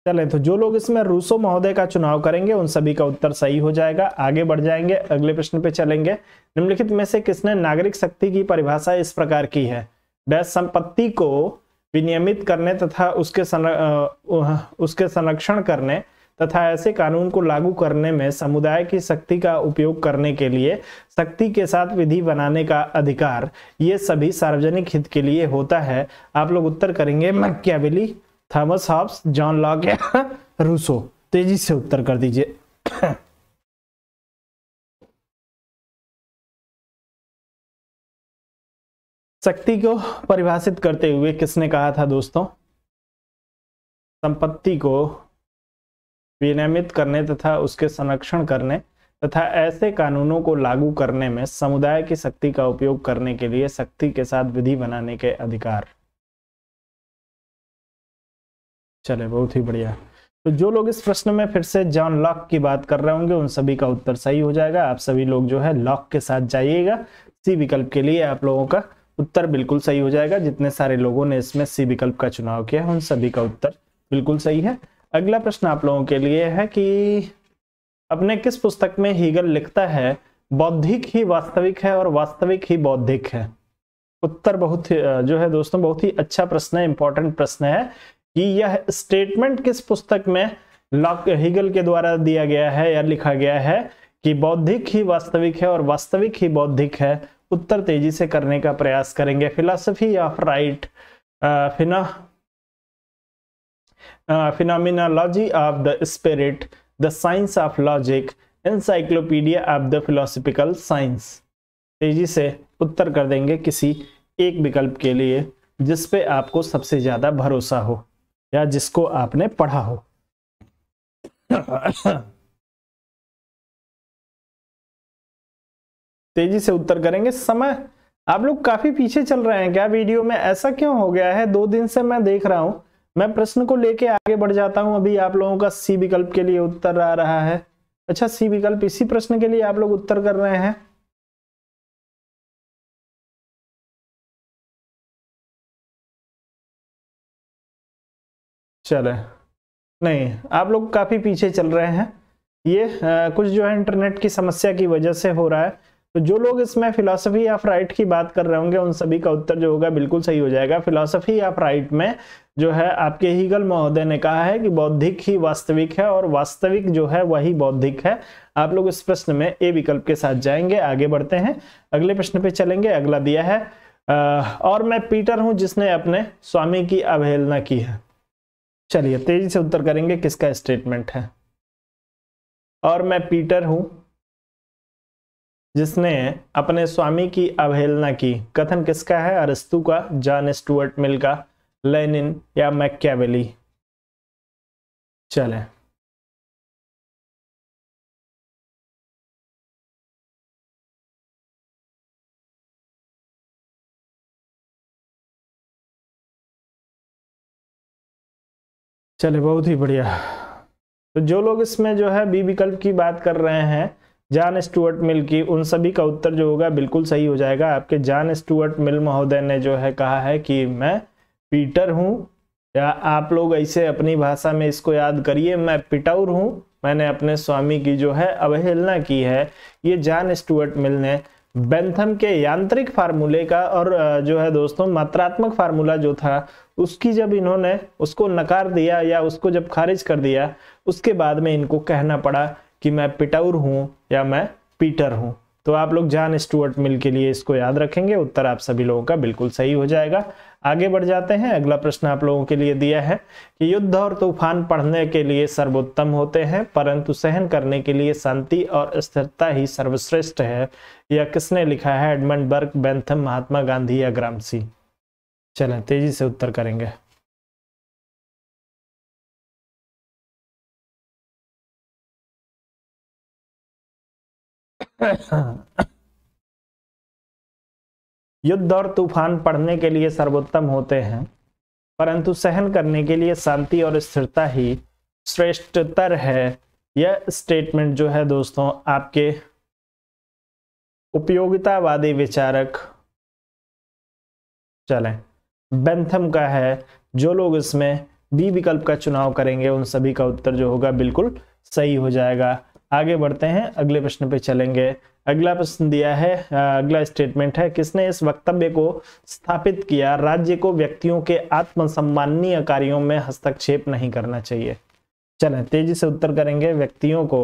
चले तो जो लोग इसमें रूसो महोदय का चुनाव करेंगे उन सभी का उत्तर सही हो जाएगा आगे बढ़ जाएंगे अगले प्रश्न पे चलेंगे निम्नलिखित में से किसने नागरिक शक्ति की परिभाषा इस प्रकार की है डैश संपत्ति को विनियमित करने तथा उसके सन, उसके संरक्षण करने तथा ऐसे कानून को लागू करने में समुदाय की शक्ति का उपयोग करने के लिए शक्ति के साथ विधि बनाने का अधिकार ये सभी सार्वजनिक हित के लिए होता है आप लोग उत्तर करेंगे Machiavelli Thomas Hobbes John Locke या रूसो तेजी से उत्तर कर दीजिए शक्ति को परिभाषित करते हुए किसने कहा था दोस्तों संपत्ति को विनियमित करने तथा उसके संरक्षण करने तथा ऐसे कानूनों को लागू करने में समुदाय की शक्ति का उपयोग करने के लिए शक्ति के साथ विधि बनाने के अधिकार चले बहुत ही बढ़िया तो जो लोग इस प्रश्न में फिर से जॉन लॉक की बात कर रहे होंगे उन सभी का उत्तर सही हो जाएगा आप सभी लोग जो है लॉक के साथ जाइएगा सी विकल्प के लिए आप लोगों का उत्तर बिल्कुल सही हो जाएगा जितने सारे लोगों ने इसमें सी विकल्प का चुनाव किया है उन सभी का उत्तर बिल्कुल सही है अगला प्रश्न आप लोगों के लिए है कि अपने किस पुस्तक में हीगल लिखता है बौद्धिक ही वास्तविक है और वास्तविक ही बौद्धिक है उत्तर बहुत जो है दोस्तों बहुत ही अच्छा प्रश्न है इंपॉर्टेंट प्रश्न है कि यह स्टेटमेंट किस पुस्तक में लॉक हिगल के द्वारा दिया गया है या लिखा गया है कि बौद्धिक ही वास्तविक है और वास्तविक ही बौद्धिक है उत्तर तेजी से करने का प्रयास करेंगे फिलोसफी ऑफ राइट फिना phenomenology of the spirit the science of logic encyclopedia of the philosophical science तेजी से उत्तर कर देंगे किसी एक विकल्प के लिए जिस पे आपको सबसे ज़्यादा भरोसा हो या जिसको आपने पढ़ा हो तेजी से उत्तर करेंगे समय आप लोग काफी पीछे चल रहे हैं क्या वीडियो में ऐसा क्यों हो गया है दो दिन से मैं देख रहा हूं मैं प्रश्न को लेके आगे बढ़ जाता हूं अभी आप लोगों का सी विकल्प के लिए उत्तर आ रहा है अच्छा सी विकल्प इसी प्रश्न के लिए आप लोग उत्तर कर रहे हैं चले नहीं आप लोग काफ़ी पीछे चल रहे हैं ये आ, कुछ जो है इंटरनेट की समस्या की वजह से हो रहा है तो जो लोग इसमें फिलोसफी ऑफ राइट की बात कर रहे होंगे उन सभी का उत्तर जो होगा बिल्कुल सही हो जाएगा फिलोसफी ऑफ राइट में जो है आपके हीगल महोदय ने कहा है कि बौद्धिक ही वास्तविक है और वास्तविक जो है वही बौद्धिक है आप लोग इस प्रश्न में ए विकल्प के साथ जाएंगे आगे बढ़ते हैं अगले प्रश्न पे चलेंगे अगला दिया है आ, और मैं पीटर हूं जिसने अपने स्वामी की अवहेलना की है चलिए तेजी से उत्तर करेंगे किसका स्टेटमेंट है और मैं पीटर हूं जिसने अपने स्वामी की अवहेलना की कथन किसका है अरस्तु का जॉन स्टुअर्ट मिल का लेनिन या मैक्यावेली चलें चले बहुत ही बढ़िया तो जो लोग इसमें जो है बी विकल्प की बात कर रहे हैं जॉन स्टुअर्ट मिल की उन सभी का उत्तर जो होगा बिल्कुल सही हो जाएगा आपके जॉन स्टुअर्ट मिल महोदय ने जो है कहा है कि मैं पीटर हूँ या आप लोग ऐसे अपनी भाषा में इसको याद करिए मैं पिटाउर हूँ मैंने अपने स्वामी की जो है अवहेलना की है ये जॉन स्टुअर्ट मिल ने बेंथम के यांत्रिक फार्मूले का और जो है दोस्तों मात्रात्मक फार्मूला जो था उसकी जब इन्होंने उसको नकार दिया या उसको जब खारिज कर दिया उसके बाद में इनको कहना पड़ा कि मैं पिटाउर हूँ या मैं पीटर हूँ तो आप लोग जॉन स्टुअर्ट मिल के लिए इसको याद रखेंगे उत्तर आप सभी लोगों का बिल्कुल सही हो जाएगा आगे बढ़ जाते हैं अगला प्रश्न आप लोगों के लिए दिया है कि युद्ध और तूफान पढ़ने के लिए सर्वोत्तम होते हैं परंतु सहन करने के लिए शांति और स्थिरता ही सर्वश्रेष्ठ है यह किसने लिखा है Edmund Burke Bentham Mahatma Gandhi या ग्रामसी चलें तेजी से उत्तर करेंगे युद्ध और तूफान पढ़ने के लिए सर्वोत्तम होते हैं परंतु सहन करने के लिए शांति और स्थिरता ही श्रेष्ठतर है यह स्टेटमेंट जो है दोस्तों आपके उपयोगितावादी विचारक चलें बेंथम का है जो लोग इसमें बी विकल्प का चुनाव करेंगे उन सभी का उत्तर जो होगा बिल्कुल सही हो जाएगा आगे बढ़ते हैं अगले प्रश्न पे चलेंगे अगला प्रश्न दिया है अगला स्टेटमेंट है किसने इस वक्तव्य को स्थापित किया राज्य को व्यक्तियों के आत्मसम्माननीय कार्यों में हस्तक्षेप नहीं करना चाहिए चलें तेजी से उत्तर करेंगे व्यक्तियों को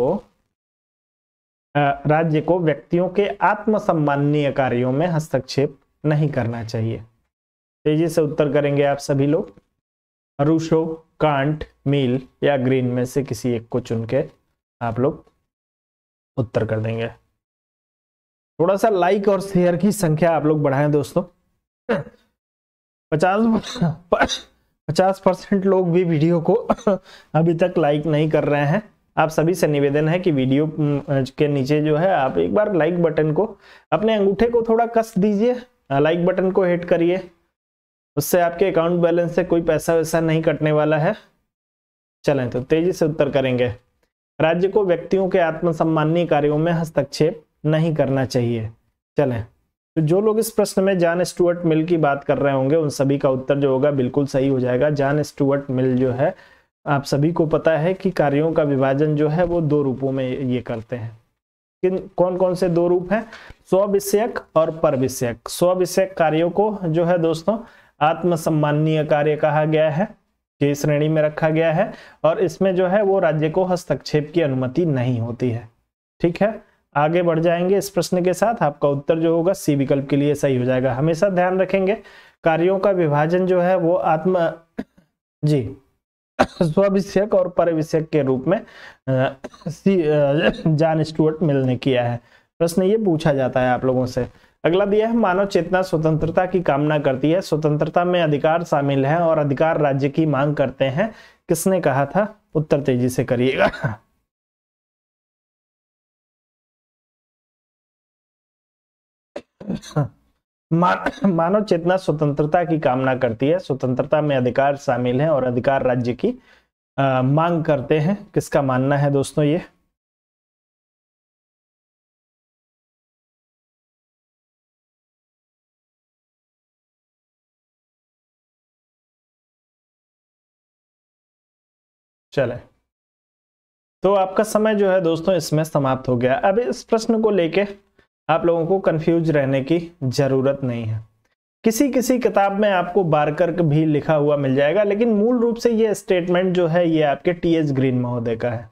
राज्य को व्यक्तियों के आत्मसम्माननीय कार्यों में हस्तक्षेप नहीं करना चाहिए तेजी से उत्तर करेंगे आप सभी लोग रूशो कांट मील या ग्रीन में से किसी एक को चुन के आप लोग उत्तर कर देंगे थोड़ा सा लाइक और शेयर की संख्या आप लोग बढ़ाएं दोस्तों पचास पचास परसेंट लोग भी वीडियो को अभी तक लाइक नहीं कर रहे हैं आप सभी से निवेदन है कि वीडियो के नीचे जो है आप एक बार लाइक बटन को अपने अंगूठे को थोड़ा कस दीजिए लाइक बटन को हिट करिए उससे आपके अकाउंट बैलेंस से कोई पैसा वैसा नहीं कटने वाला है चलें तो तेजी से उत्तर करेंगे राज्य को व्यक्तियों के आत्मसम्मानी कार्यों में हस्तक्षेप नहीं करना चाहिए चलें तो जो लोग इस प्रश्न में जान स्टुअर्ट मिल की बात कर रहे होंगे उन सभी का उत्तर जो होगा बिल्कुल सही हो जाएगा जान स्टुअर्ट मिल जो है आप सभी को पता है कि कार्यों का विभाजन जो है वो दो रूपों में ये करते हैं किन कौन कौन से दो रूप हैं विषयक और पर विषयक स्व विषयक कार्यों को जो है दोस्तों आत्मसम्मानीय कार्य कहा गया है की श्रेणी में रखा गया है और इसमें जो है वो राज्य को हस्तक्षेप की अनुमति नहीं होती है ठीक है आगे बढ़ जाएंगे इस प्रश्न के साथ आपका उत्तर जो होगा सी विकल्प के लिए सही हो जाएगा हमेशा ध्यान रखेंगे कार्यों का विभाजन जो है वो आत्म जी स्विषयक और परिविषयक के रूप में जान स्टुअर्ट मिल ने किया है प्रश्न ये पूछा जाता है आप लोगों से अगला दिया है मानव चेतना स्वतंत्रता की कामना करती है स्वतंत्रता में अधिकार शामिल है और अधिकार राज्य की मांग करते हैं किसने कहा था उत्तर तेजी से करिएगा मान, मानव चेतना स्वतंत्रता की कामना करती है स्वतंत्रता में अधिकार शामिल है और अधिकार राज्य की आ, मांग करते हैं किसका मानना है दोस्तों ये चले तो आपका समय जो है दोस्तों इसमें समाप्त हो गया अब इस प्रश्न को लेके आप लोगों को कंफ्यूज रहने की जरूरत नहीं है किसी किसी किताब में आपको बारकर भी लिखा हुआ मिल जाएगा लेकिन मूल रूप से ये स्टेटमेंट जो है ये आपके टी एच ग्रीन महोदय का है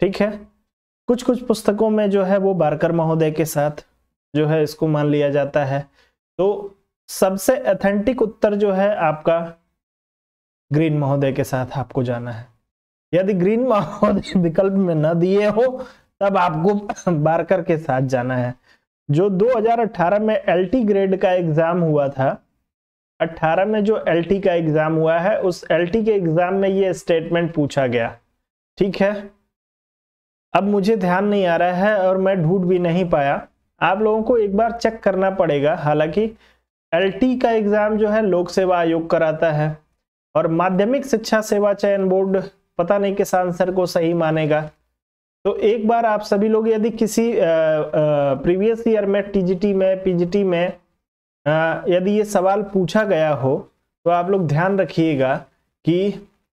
ठीक है कुछ कुछ पुस्तकों में जो है वो बारकर महोदय के साथ जो है इसको मान लिया जाता है तो सबसे अथेंटिक उत्तर जो है आपका ग्रीन महोदय के साथ आपको जाना है यदि ग्रीन महोदय विकल्प में न दिए हो तब आपको बारकर के साथ जाना है जो 2018 में एलटी ग्रेड का एग्जाम हुआ था 18 में जो एलटी का एग्जाम हुआ है उस एलटी के एग्जाम में ये स्टेटमेंट पूछा गया ठीक है अब मुझे ध्यान नहीं आ रहा है और मैं ढूंढ भी नहीं पाया आप लोगों को एक बार चेक करना पड़ेगा हालांकि एलटी का एग्जाम जो है लोक सेवा आयोग कराता है और माध्यमिक शिक्षा सेवा चयन बोर्ड पता नहीं किस आंसर को सही मानेगा तो एक बार आप सभी लोग यदि किसी प्रीवियस ईयर में टीजीटी में पीजीटी में यदि ये सवाल पूछा गया हो तो आप लोग ध्यान रखिएगा कि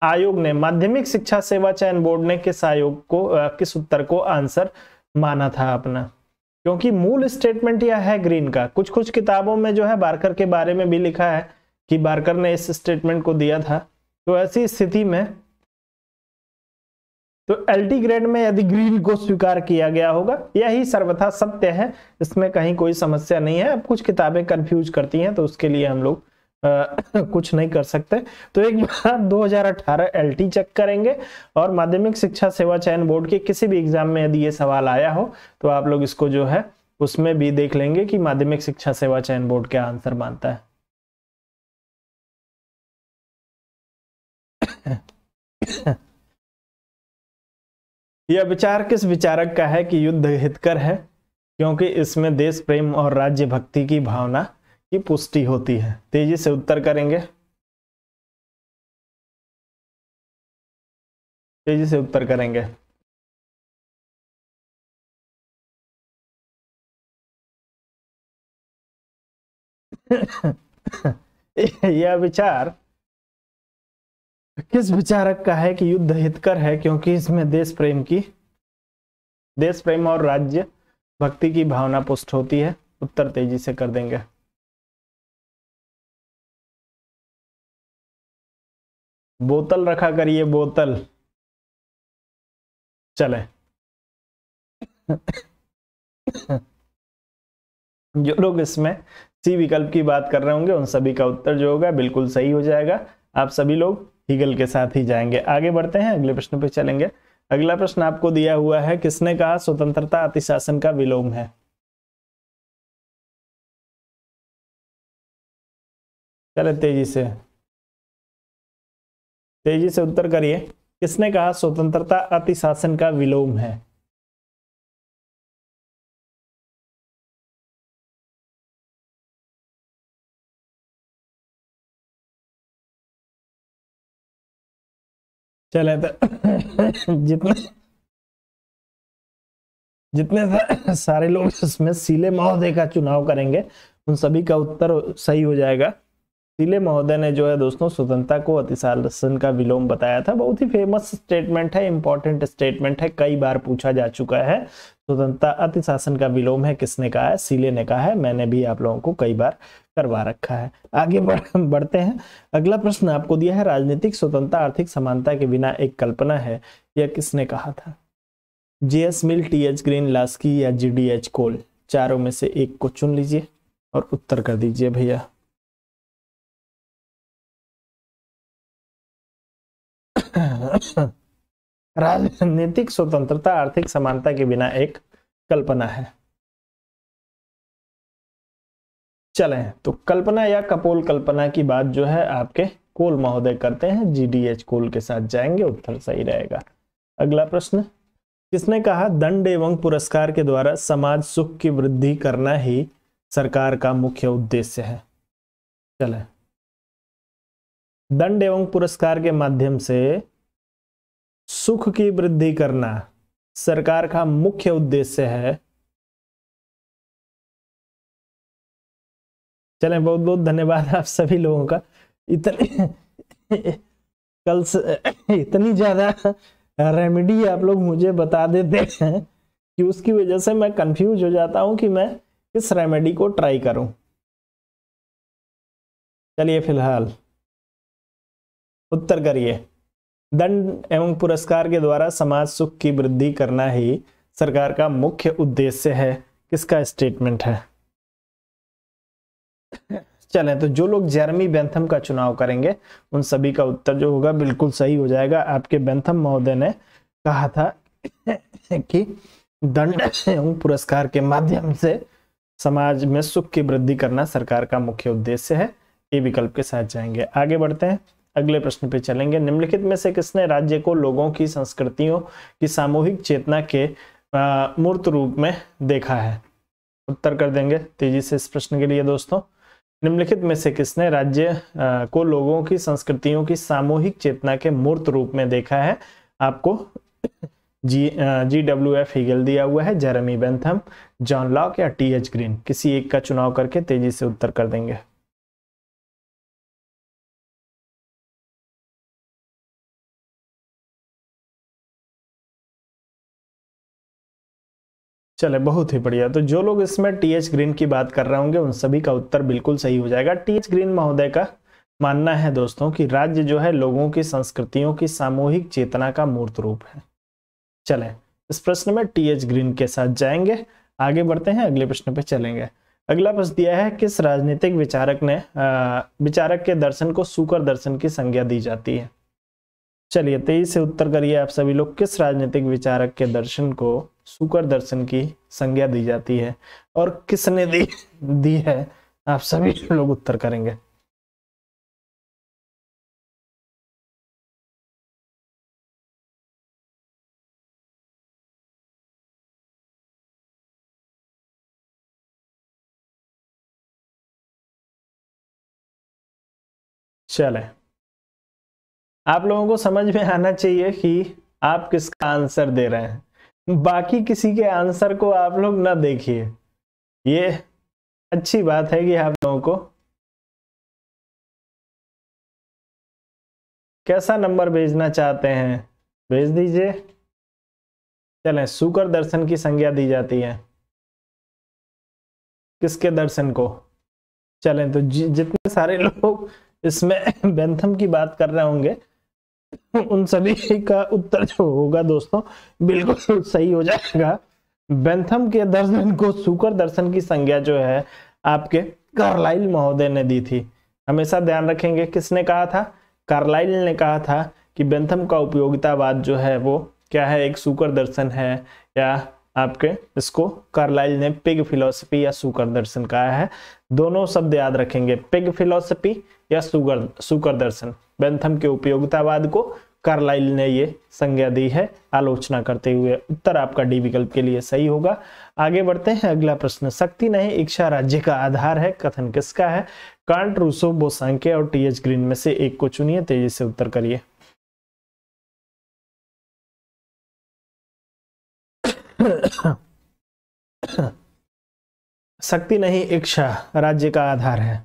आयोग ने माध्यमिक शिक्षा सेवा चयन बोर्ड ने किस आयोग को आ, किस उत्तर को आंसर माना था अपना क्योंकि मूल स्टेटमेंट यह है ग्रीन का कुछ कुछ किताबों में जो है बारकर के बारे में भी लिखा है कि बारकर ने इस स्टेटमेंट को दिया था तो ऐसी स्थिति में तो एल्टी ग्रेड में यदि ग्रीन को स्वीकार किया गया होगा यही सर्वथा सत्य है इसमें कहीं कोई समस्या नहीं है अब कुछ किताबें कंफ्यूज करती हैं तो उसके लिए हम लोग कुछ नहीं कर सकते तो एक बार 2018 एलटी चेक करेंगे और माध्यमिक शिक्षा सेवा चयन बोर्ड के किसी भी एग्जाम में यदि ये सवाल आया हो तो आप लोग इसको जो है उसमें भी देख लेंगे कि माध्यमिक शिक्षा सेवा चयन बोर्ड क्या आंसर मानता है Yeah. यह विचार किस विचारक का है कि युद्ध हितकर है क्योंकि इसमें देश प्रेम और राज्य भक्ति की भावना की पुष्टि होती है तेजी से उत्तर करेंगे तेजी से उत्तर करेंगे यह विचार किस विचारक का है कि युद्ध हितकर है क्योंकि इसमें देश प्रेम की देश प्रेम और राज्य भक्ति की भावना पुष्ट होती है उत्तर तेजी से कर देंगे बोतल रखा करिए बोतल चले जो लोग इसमें सी विकल्प की बात कर रहे होंगे उन सभी का उत्तर जो होगा बिल्कुल सही हो जाएगा आप सभी लोग हीगल के साथ ही जाएंगे आगे बढ़ते हैं अगले प्रश्न पे चलेंगे अगला प्रश्न आपको दिया हुआ है किसने कहा स्वतंत्रता अतिशासन का विलोम है चले तेजी से तेजी से उत्तर करिए किसने कहा स्वतंत्रता अतिशासन का विलोम है चले तो जितने जितने सारे लोग इसमें सीले महोदय का चुनाव करेंगे उन सभी का उत्तर सही हो जाएगा सीले महोदय ने जो है दोस्तों स्वतंत्रता को अतिशासन का विलोम बताया था बहुत ही फेमस स्टेटमेंट है इंपॉर्टेंट स्टेटमेंट है कई बार पूछा जा चुका है स्वतंत्रता अतिशासन का विलोम है किसने कहा है सीले ने कहा है मैंने भी आप लोगों को कई बार करवा रखा है आगे बढ़ते हैं अगला प्रश्न आपको दिया है राजनीतिक स्वतंत्रता आर्थिक समानता के बिना एक कल्पना है यह किसने कहा था J S Mill T H Green Laski या जी डी एच कोल चारों में से एक को चुन लीजिए और उत्तर कर दीजिए भैया राजनीतिक स्वतंत्रता आर्थिक समानता के बिना एक कल्पना है चले तो कल्पना या कपोल कल्पना की बात जो है आपके कोल महोदय करते हैं जीडीएच कोल के साथ जाएंगे उत्तर सही रहेगा अगला प्रश्न किसने कहा दंड एवं पुरस्कार के द्वारा समाज सुख की वृद्धि करना ही सरकार का मुख्य उद्देश्य है चले दंड एवं पुरस्कार के माध्यम से सुख की वृद्धि करना सरकार का मुख्य उद्देश्य है चलें बहुत बहुत धन्यवाद आप सभी लोगों का इतने कल से इतनी ज़्यादा रेमेडी आप लोग मुझे बता देते हैं कि उसकी वजह से मैं कंफ्यूज हो जाता हूं कि मैं किस रेमेडी को ट्राई करूं चलिए फिलहाल उत्तर करिए दंड एवं पुरस्कार के द्वारा समाज सुख की वृद्धि करना ही सरकार का मुख्य उद्देश्य है किसका स्टेटमेंट है चलें तो जो लोग जेरमी बेंथम का चुनाव करेंगे उन सभी का उत्तर जो होगा बिल्कुल सही हो जाएगा आपके बेंथम महोदय ने कहा था कि दंड एवं पुरस्कार के माध्यम से समाज में सुख की वृद्धि करना सरकार का मुख्य उद्देश्य है ये विकल्प के साथ जाएंगे आगे बढ़ते हैं अगले प्रश्न पे चलेंगे निम्नलिखित में से किसने राज्य को लोगों की संस्कृतियों की सामूहिक चेतना के मूर्त रूप में देखा है उत्तर कर देंगे तेजी से इस प्रश्न के लिए दोस्तों निम्नलिखित में से किसने राज्य को लोगों की संस्कृतियों की सामूहिक चेतना के मूर्त रूप में देखा है आपको G G W F Hegel दिया हुआ है जेरमी बेंथम जॉन लॉक या टी एच ग्रीन किसी एक का चुनाव करके तेजी से उत्तर कर देंगे चले बहुत ही बढ़िया तो जो लोग इसमें टी एच ग्रीन की बात कर रहे होंगे उन सभी का उत्तर बिल्कुल सही हो जाएगा टी एच ग्रीन महोदय का मानना है दोस्तों कि राज्य जो है लोगों की संस्कृतियों की सामूहिक चेतना का मूर्त रूप है चले इस प्रश्न में टी एच ग्रीन के साथ जाएंगे आगे बढ़ते हैं अगले प्रश्न पे चलेंगे अगला प्रश्न दिया है किस राजनीतिक विचारक ने विचारक के दर्शन को सुकर दर्शन की संज्ञा दी जाती है चलिए तेजी से उत्तर करिए आप सभी लोग किस राजनीतिक विचारक के दर्शन को सुकर दर्शन की संज्ञा दी जाती है और किसने दी दी है आप सभी लोग उत्तर करेंगे चले आप लोगों को समझ में आना चाहिए कि आप किसका आंसर दे रहे हैं बाकी किसी के आंसर को आप लोग ना देखिए ये अच्छी बात है कि आप लोगों को कैसा नंबर भेजना चाहते हैं भेज दीजिए चलें सुकर दर्शन की संज्ञा दी जाती है किसके दर्शन को चलें तो जितने सारे लोग इसमें बेंथम की बात कर रहे होंगे उन सभी का उत्तर जो होगा दोस्तों बिल्कुल सही हो जाएगा बेंथम के दर्शन को सुकर दर्शन की संज्ञा जो है आपके कार्लाइल महोदय ने दी थी हमेशा ध्यान रखेंगे किसने कहा था कार्लाइल ने कहा था कि बेंथम का उपयोगितावाद जो है वो क्या है एक सुकर दर्शन है या आपके इसको कार्लाइल ने पिग फिलोसफी या सुकर दर्शन कहा है दोनों शब्द याद रखेंगे पिग फिलोसफी या सुगर सुकर दर्शन बेंथम के उपयोगितावाद को कार्लाइल ने ये संज्ञा दी है आलोचना करते हुए उत्तर आपका डी विकल्प के लिए सही होगा आगे बढ़ते हैं अगला प्रश्न शक्ति नहीं इच्छा राज्य का आधार है कथन किसका है कांट रूसो बोसांके और टी एच ग्रीन में से एक को चुनिए तेजी से उत्तर करिए शक्ति नहीं इच्छा राज्य का आधार है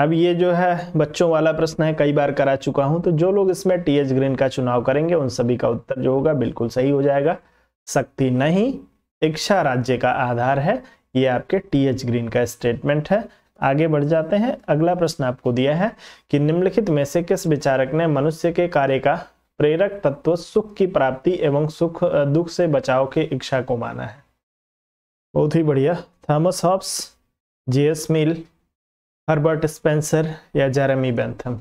अब ये जो है बच्चों वाला प्रश्न है कई बार करा चुका हूं तो जो लोग इसमें टीएच ग्रीन का चुनाव करेंगे उन सभी का उत्तर जो होगा बिल्कुल सही हो जाएगा शक्ति नहीं इच्छा राज्य का आधार है ये आपके टीएच ग्रीन का स्टेटमेंट है आगे बढ़ जाते हैं अगला प्रश्न आपको दिया है कि निम्नलिखित में से किस विचारक ने मनुष्य के कार्य का प्रेरक तत्व सुख की प्राप्ति एवं सुख दुख से बचाव के इच्छा को माना है बहुत ही बढ़िया Thomas Hobbes JS Mill Herbert Spencer या जेरेमी बेंथम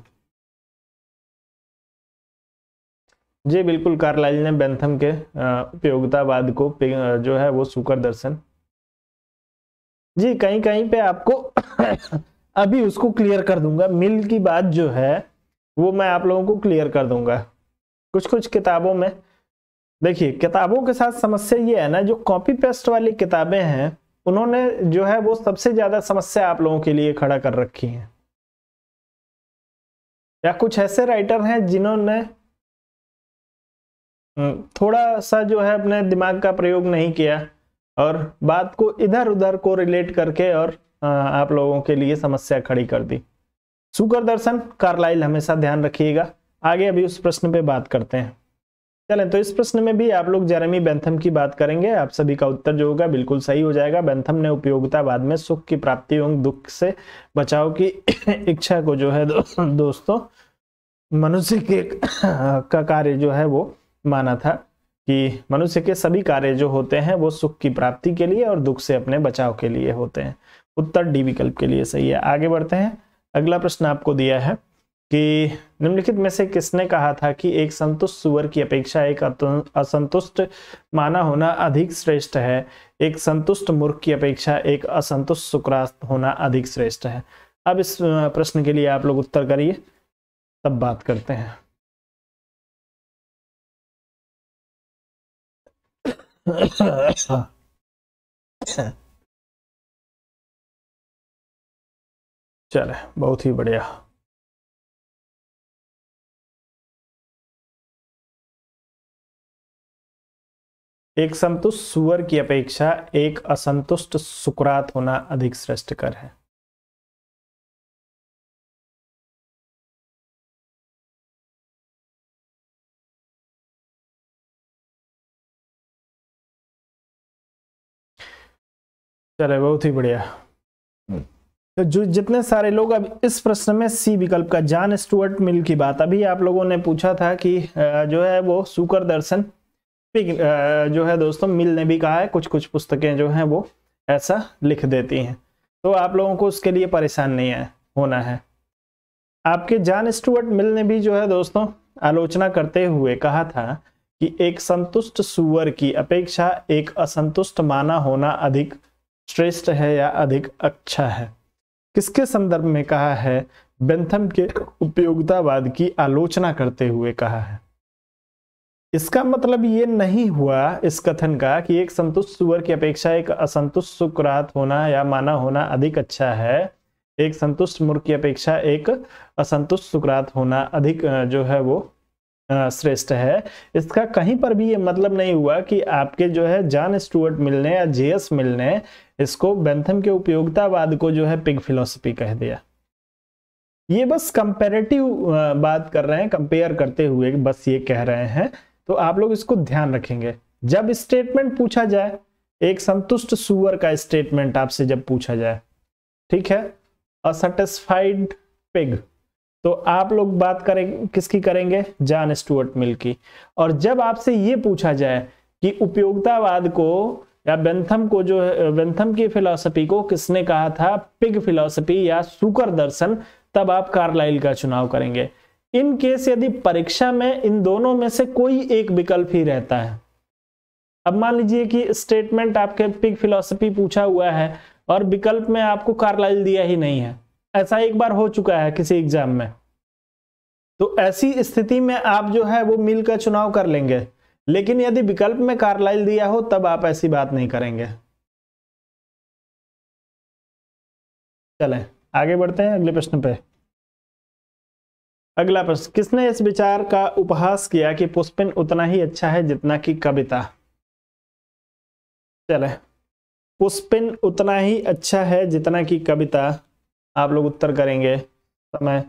जी बिल्कुल कार्लाइल ने बेंथम के उपयोगितावाद को जो है वो सुकर दर्शन जी कहीं कहीं पे आपको अभी उसको क्लियर कर दूंगा मिल की बात जो है वो मैं आप लोगों को क्लियर कर दूंगा कुछ कुछ किताबों में देखिए किताबों के साथ समस्या ये है ना जो कॉपी पेस्ट वाली किताबें हैं उन्होंने जो है वो सबसे ज्यादा समस्या आप लोगों के लिए खड़ा कर रखी है या कुछ ऐसे राइटर हैं जिन्होंने हम्म, थोड़ा सा जो है अपने दिमाग का प्रयोग नहीं किया और बात को इधर उधर को रिलेट करके और आप लोगों के लिए समस्या खड़ी कर दी सुकर दर्शन कार्लाइल हमेशा ध्यान रखिएगा आगे अभी उस प्रश्न पे बात करते हैं चलें तो इस प्रश्न में भी आप लोग जेरेमी बेंथम की बात करेंगे आप सभी का उत्तर जो होगा बिल्कुल सही हो जाएगा बेंथम ने उपयोगिता बाद में सुख की प्राप्ति एवं दुख से बचाव की इच्छा को जो है दो, दोस्तों मनुष्य के का कार्य जो है वो माना था कि मनुष्य के सभी कार्य जो होते हैं वो सुख की प्राप्ति के लिए और दुख से अपने बचाव के लिए होते हैं उत्तर डी विकल्प के लिए सही है आगे बढ़ते हैं अगला प्रश्न आपको दिया है कि निम्नलिखित में से किसने कहा था कि एक संतुष्ट सुअर की अपेक्षा एक असंतुष्ट माना होना अधिक श्रेष्ठ है एक संतुष्ट मूर्ख की अपेक्षा एक असंतुष्ट सुकरास्त होना अधिक श्रेष्ठ है अब इस प्रश्न के लिए आप लोग उत्तर करिए तब बात करते हैं चले बहुत ही बढ़िया एक संतुष्ट सुअर की अपेक्षा एक असंतुष्ट सुकरात होना अधिक श्रेष्ठ कर है चले बहुत ही बढ़िया हम्म। तो जो जितने सारे लोग अब इस प्रश्न में सी विकल्प का जान स्टुअर्ट मिल की बात अभी आप लोगों ने पूछा था कि जो है वो सुकर दर्शन ठीक जो है दोस्तों मिल ने भी कहा है कुछ कुछ पुस्तकें जो हैं वो ऐसा लिख देती हैं तो आप लोगों को उसके लिए परेशान नहीं है होना है आपके जान स्टुअर्ट मिल ने भी जो है दोस्तों आलोचना करते हुए कहा था कि एक संतुष्ट सुअर की अपेक्षा एक असंतुष्ट माना होना अधिक श्रेष्ठ है या अधिक अच्छा है किसके संदर्भ में कहा है बेंथम के उपयोगितावाद की आलोचना करते हुए कहा है इसका मतलब ये नहीं हुआ इस कथन का कि एक संतुष्ट सुअर की अपेक्षा एक असंतुष्ट सुकरात होना या माना होना अधिक अच्छा है एक संतुष्ट मूर्ख की अपेक्षा एक असंतुष्ट सुकरात होना अधिक जो है वो श्रेष्ठ है इसका कहीं पर भी ये मतलब नहीं हुआ कि आपके जो है जॉन स्टुअर्ट मिलने या जेएस मिलने इसको बेंथम के उपयोगितावाद को जो है पिग फिलोसफी कह दिया ये बस कंपेरेटिव बात कर रहे हैं कंपेयर करते हुए बस ये कह रहे हैं तो आप लोग इसको ध्यान रखेंगे जब स्टेटमेंट पूछा जाए एक संतुष्ट सुअर का स्टेटमेंट आपसे जब पूछा जाए ठीक है असेटिस्फाइड पिग तो आप लोग बात करें किसकी करेंगे जॉन स्टुअर्ट मिल की और जब आपसे ये पूछा जाए कि उपयोगितावाद को या बेंथम को जो बेंथम की फिलॉसफी को किसने कहा था पिग फिलॉसफी या सुकर दर्शन तब आप कार्लाइल का चुनाव करेंगे इन केस यदि परीक्षा में इन दोनों में से कोई एक विकल्प ही रहता है अब मान लीजिए कि स्टेटमेंट आपके पिक फिलोसफी पूछा हुआ है और विकल्प में आपको कार्लाइल दिया ही नहीं है ऐसा एक बार हो चुका है किसी एग्जाम में तो ऐसी स्थिति में आप जो है वो मिल का चुनाव कर लेंगे लेकिन यदि विकल्प में कार्लाइल दिया हो तब आप ऐसी बात नहीं करेंगे चले आगे बढ़ते हैं अगले प्रश्न पे अगला प्रश्न किसने इस विचार का उपहास किया कि पुष्पिन उतना ही अच्छा है जितना कि कविता चले पुष्पिन उतना ही अच्छा है जितना कि कविता आप लोग उत्तर करेंगे समय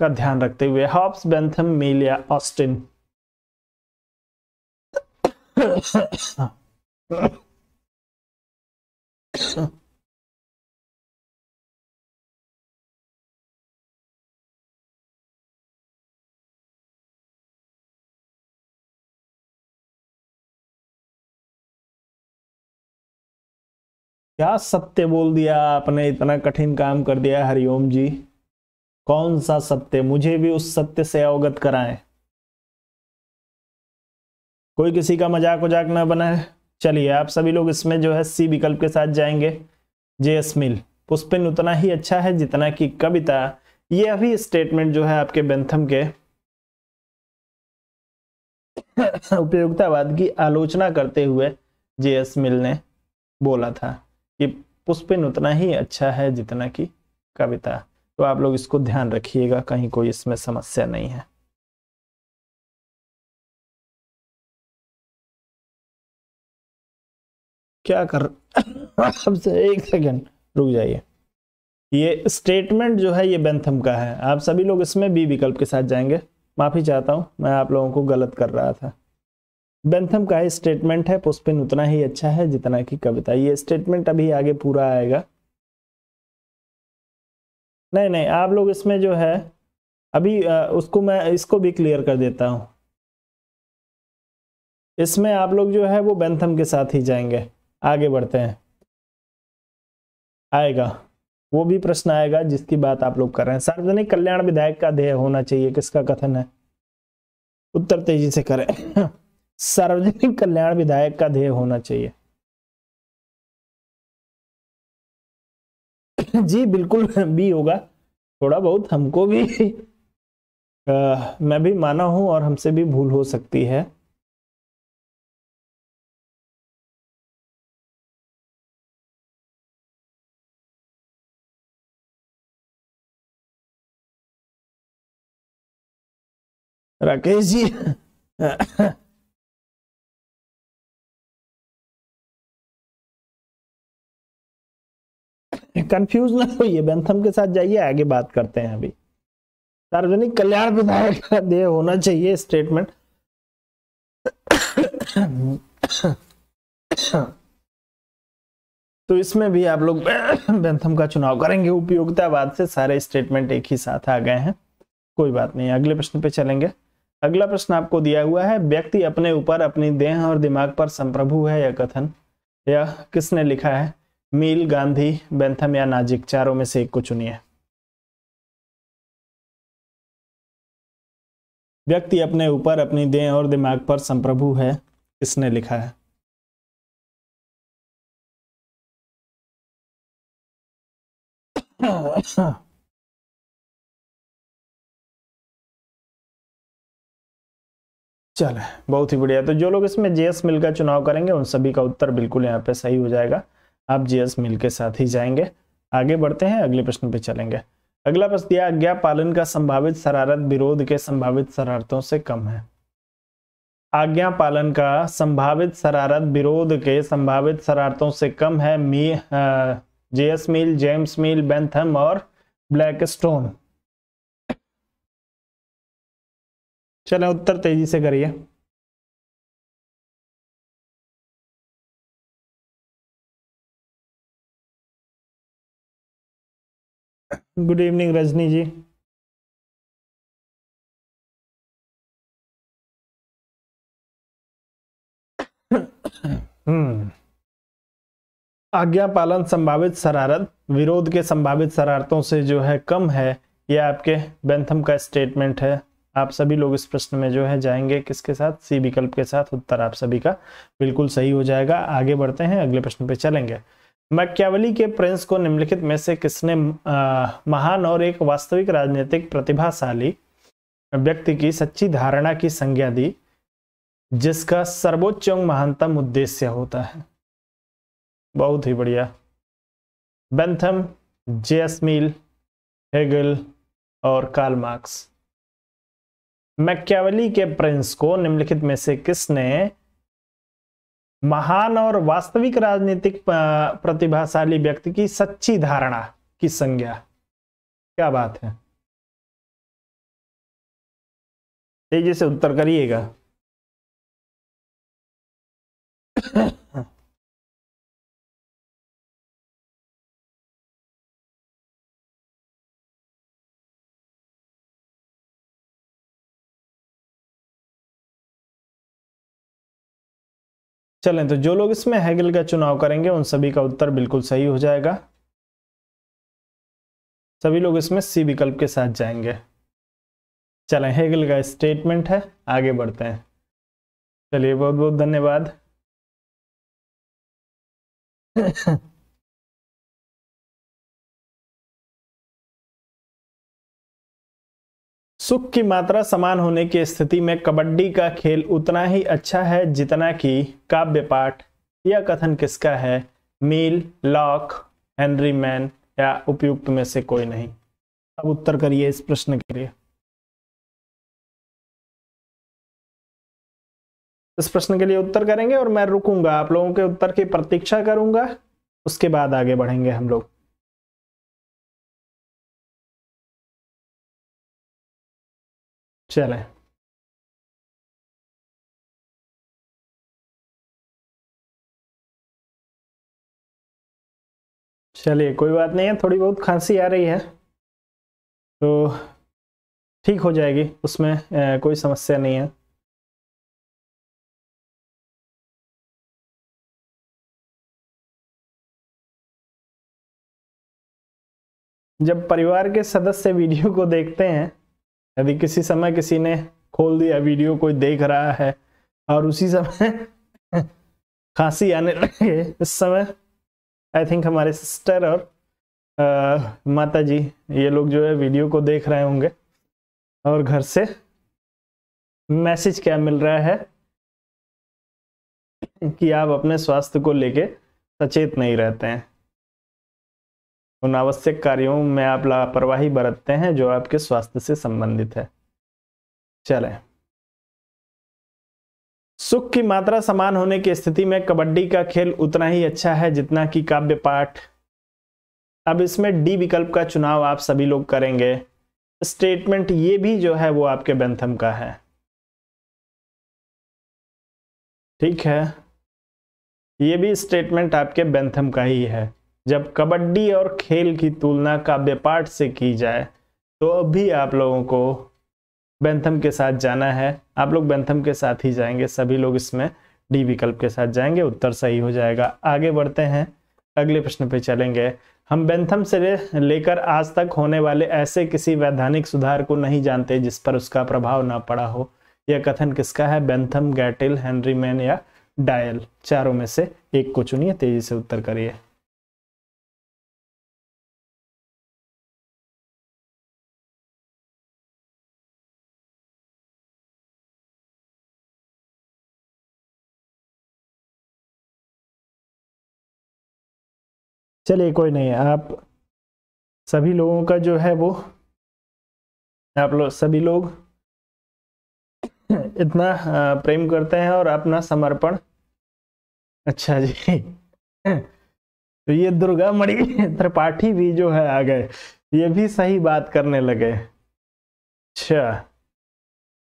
का ध्यान रखते हुए हॉब्स बेंथम मीलिया ऑस्टिन क्या सत्य बोल दिया आपने इतना कठिन काम कर दिया हरिओम जी कौन सा सत्य मुझे भी उस सत्य से अवगत कराएं कोई किसी का मजाक उजाक ना बनाए चलिए आप सभी लोग इसमें जो है सी विकल्प के साथ जाएंगे जे एस मिल पुष्पिन उतना ही अच्छा है जितना कि कविता ये अभी स्टेटमेंट जो है आपके बेंथम के उपयोगितावाद की आलोचना करते हुए जे एस मिल ने बोला था कि पुष्पिन उतना ही अच्छा है जितना कि कविता तो आप लोग इसको ध्यान रखिएगा कहीं कोई इसमें समस्या नहीं है क्या कर सबसे एक सेकंड रुक जाइए ये स्टेटमेंट जो है ये बेंथम का है आप सभी लोग इसमें बी विकल्प के साथ जाएंगे माफ़ी चाहता हूं मैं आप लोगों को गलत कर रहा था बेंथम का ही स्टेटमेंट है पुष्पिन उतना ही अच्छा है जितना कि कविता ये स्टेटमेंट अभी आगे पूरा आएगा नहीं नहीं आप लोग इसमें जो है अभी उसको मैं इसको भी क्लियर कर देता हूं इसमें आप लोग जो है वो बेंथम के साथ ही जाएंगे आगे बढ़ते हैं आएगा वो भी प्रश्न आएगा जिसकी बात आप लोग कर रहे हैं सार्वजनिक कल्याण विधायक का ध्येय होना चाहिए किसका कथन है उत्तर तेजी से करें सार्वजनिक कल्याण विधायक का ध्येय होना चाहिए जी बिल्कुल भी होगा थोड़ा बहुत हमको भी आ, मैं भी माना हूं और हमसे भी भूल हो सकती है राकेश जी कंफ्यूज ना होइए बेंथम के साथ जाइए आगे बात करते हैं अभी सार्वजनिक कल्याण विधायक का देह होना चाहिए स्टेटमेंट तो इसमें भी आप लोग बेंथम का चुनाव करेंगे उपयोगितावाद से सारे स्टेटमेंट एक ही साथ आ गए हैं कोई बात नहीं अगले प्रश्न पे चलेंगे अगला प्रश्न आपको दिया हुआ है व्यक्ति अपने ऊपर अपनी देह और दिमाग पर संप्रभु है या कथन या किसने लिखा है मिल गांधी बेंथम या नाजिक चारों में से एक को चुनिए व्यक्ति अपने ऊपर अपनी देह और दिमाग पर संप्रभु है किसने लिखा है चल चले बहुत ही बढ़िया तो जो लोग इसमें जेएस मिल का चुनाव करेंगे उन सभी का उत्तर बिल्कुल यहाँ पे सही हो जाएगा आप जीएस मिल के साथ ही जाएंगे आगे बढ़ते हैं अगले प्रश्न पे चलेंगे अगला प्रश्न दिया आज्ञा पालन का संभावित शरारत विरोध के संभावित शरारतों से कम है आज्ञा पालन का संभावित शरारत विरोध के संभावित शरारतों से कम है मी JS Mill James Mill Bentham और ब्लैकस्टोन चलें उत्तर तेजी से करिए गुड इवनिंग रजनी जी आज्ञा पालन संभावित शरारत विरोध के संभावित शरारतों से जो है कम है यह आपके बेंथम का स्टेटमेंट है आप सभी लोग इस प्रश्न में जो है जाएंगे किसके साथ सी विकल्प के साथ उत्तर आप सभी का बिल्कुल सही हो जाएगा आगे बढ़ते हैं अगले प्रश्न पे चलेंगे मैक्यावली के प्रिंस को निम्नलिखित में से किसने आ, महान और एक वास्तविक राजनीतिक प्रतिभाशाली व्यक्ति की सच्ची धारणा की संज्ञा दी जिसका सर्वोच्च एवं महानतम उद्देश्य होता है बहुत ही बढ़िया बेंथम जेसमील हेगल और कार्ल मार्क्स मैक्यावली के प्रिंस को निम्नलिखित में से किसने महान और वास्तविक राजनीतिक प्रतिभाशाली व्यक्ति की सच्ची धारणा की संज्ञा क्या बात है तेजी से उत्तर करिएगा चलें तो जो लोग इसमें हैगल का चुनाव करेंगे उन सभी का उत्तर बिल्कुल सही हो जाएगा सभी लोग इसमें सी विकल्प के साथ जाएंगे चलें हेगल का स्टेटमेंट है आगे बढ़ते हैं चलिए बहुत बहुत धन्यवाद सुख की मात्रा समान होने की स्थिति में कबड्डी का खेल उतना ही अच्छा है जितना कि काव्य पाठ या कथन किसका है मील लॉक हेनरी मैन या उपयुक्त में से कोई नहीं अब उत्तर करिए इस प्रश्न के लिए इस प्रश्न के लिए उत्तर करेंगे और मैं रुकूंगा आप लोगों के उत्तर की प्रतीक्षा करूंगा उसके बाद आगे बढ़ेंगे हम लोग चले चलिए कोई बात नहीं है थोड़ी बहुत खांसी आ रही है तो ठीक हो जाएगी उसमें ए, कोई समस्या नहीं है जब परिवार के सदस्य वीडियो को देखते हैं यदि किसी समय किसी ने खोल दिया वीडियो कोई देख रहा है और उसी समय खांसी आने लगे इस समय आई थिंक हमारे सिस्टर और आ, माता जी ये लोग जो है वीडियो को देख रहे होंगे और घर से मैसेज क्या मिल रहा है कि आप अपने स्वास्थ्य को लेके सचेत नहीं रहते हैं उन आवश्यक कार्यों में आप लापरवाही बरतते हैं जो आपके स्वास्थ्य से संबंधित है चले सुख की मात्रा समान होने की स्थिति में कबड्डी का खेल उतना ही अच्छा है जितना कि काव्य पाठ अब इसमें डी विकल्प का चुनाव आप सभी लोग करेंगे स्टेटमेंट ये भी जो है वो आपके बेंथम का है ठीक है ये भी स्टेटमेंट आपके बेंथम का ही है जब कबड्डी और खेल की तुलना काव्य पाठ से की जाए तो अभी आप लोगों को बैंथम के साथ जाना है आप लोग बैंथम के साथ ही जाएंगे सभी लोग इसमें डी विकल्प के साथ जाएंगे उत्तर सही हो जाएगा आगे बढ़ते हैं अगले प्रश्न पे चलेंगे हम बैंथम से लेकर आज तक होने वाले ऐसे किसी वैधानिक सुधार को नहीं जानते जिस पर उसका प्रभाव ना पड़ा हो यह कथन किसका है बैंथम गैटिल हेनरीमैन या डायल चारों में से एक को चुनिए तेजी से उत्तर करिए चलिए कोई नहीं आप सभी लोगों का जो है वो आप लोग सभी लोग इतना प्रेम करते हैं और अपना समर्पण अच्छा जी तो ये दुर्गा मणि त्रिपाठी भी जो है आ गए ये भी सही बात करने लगे अच्छा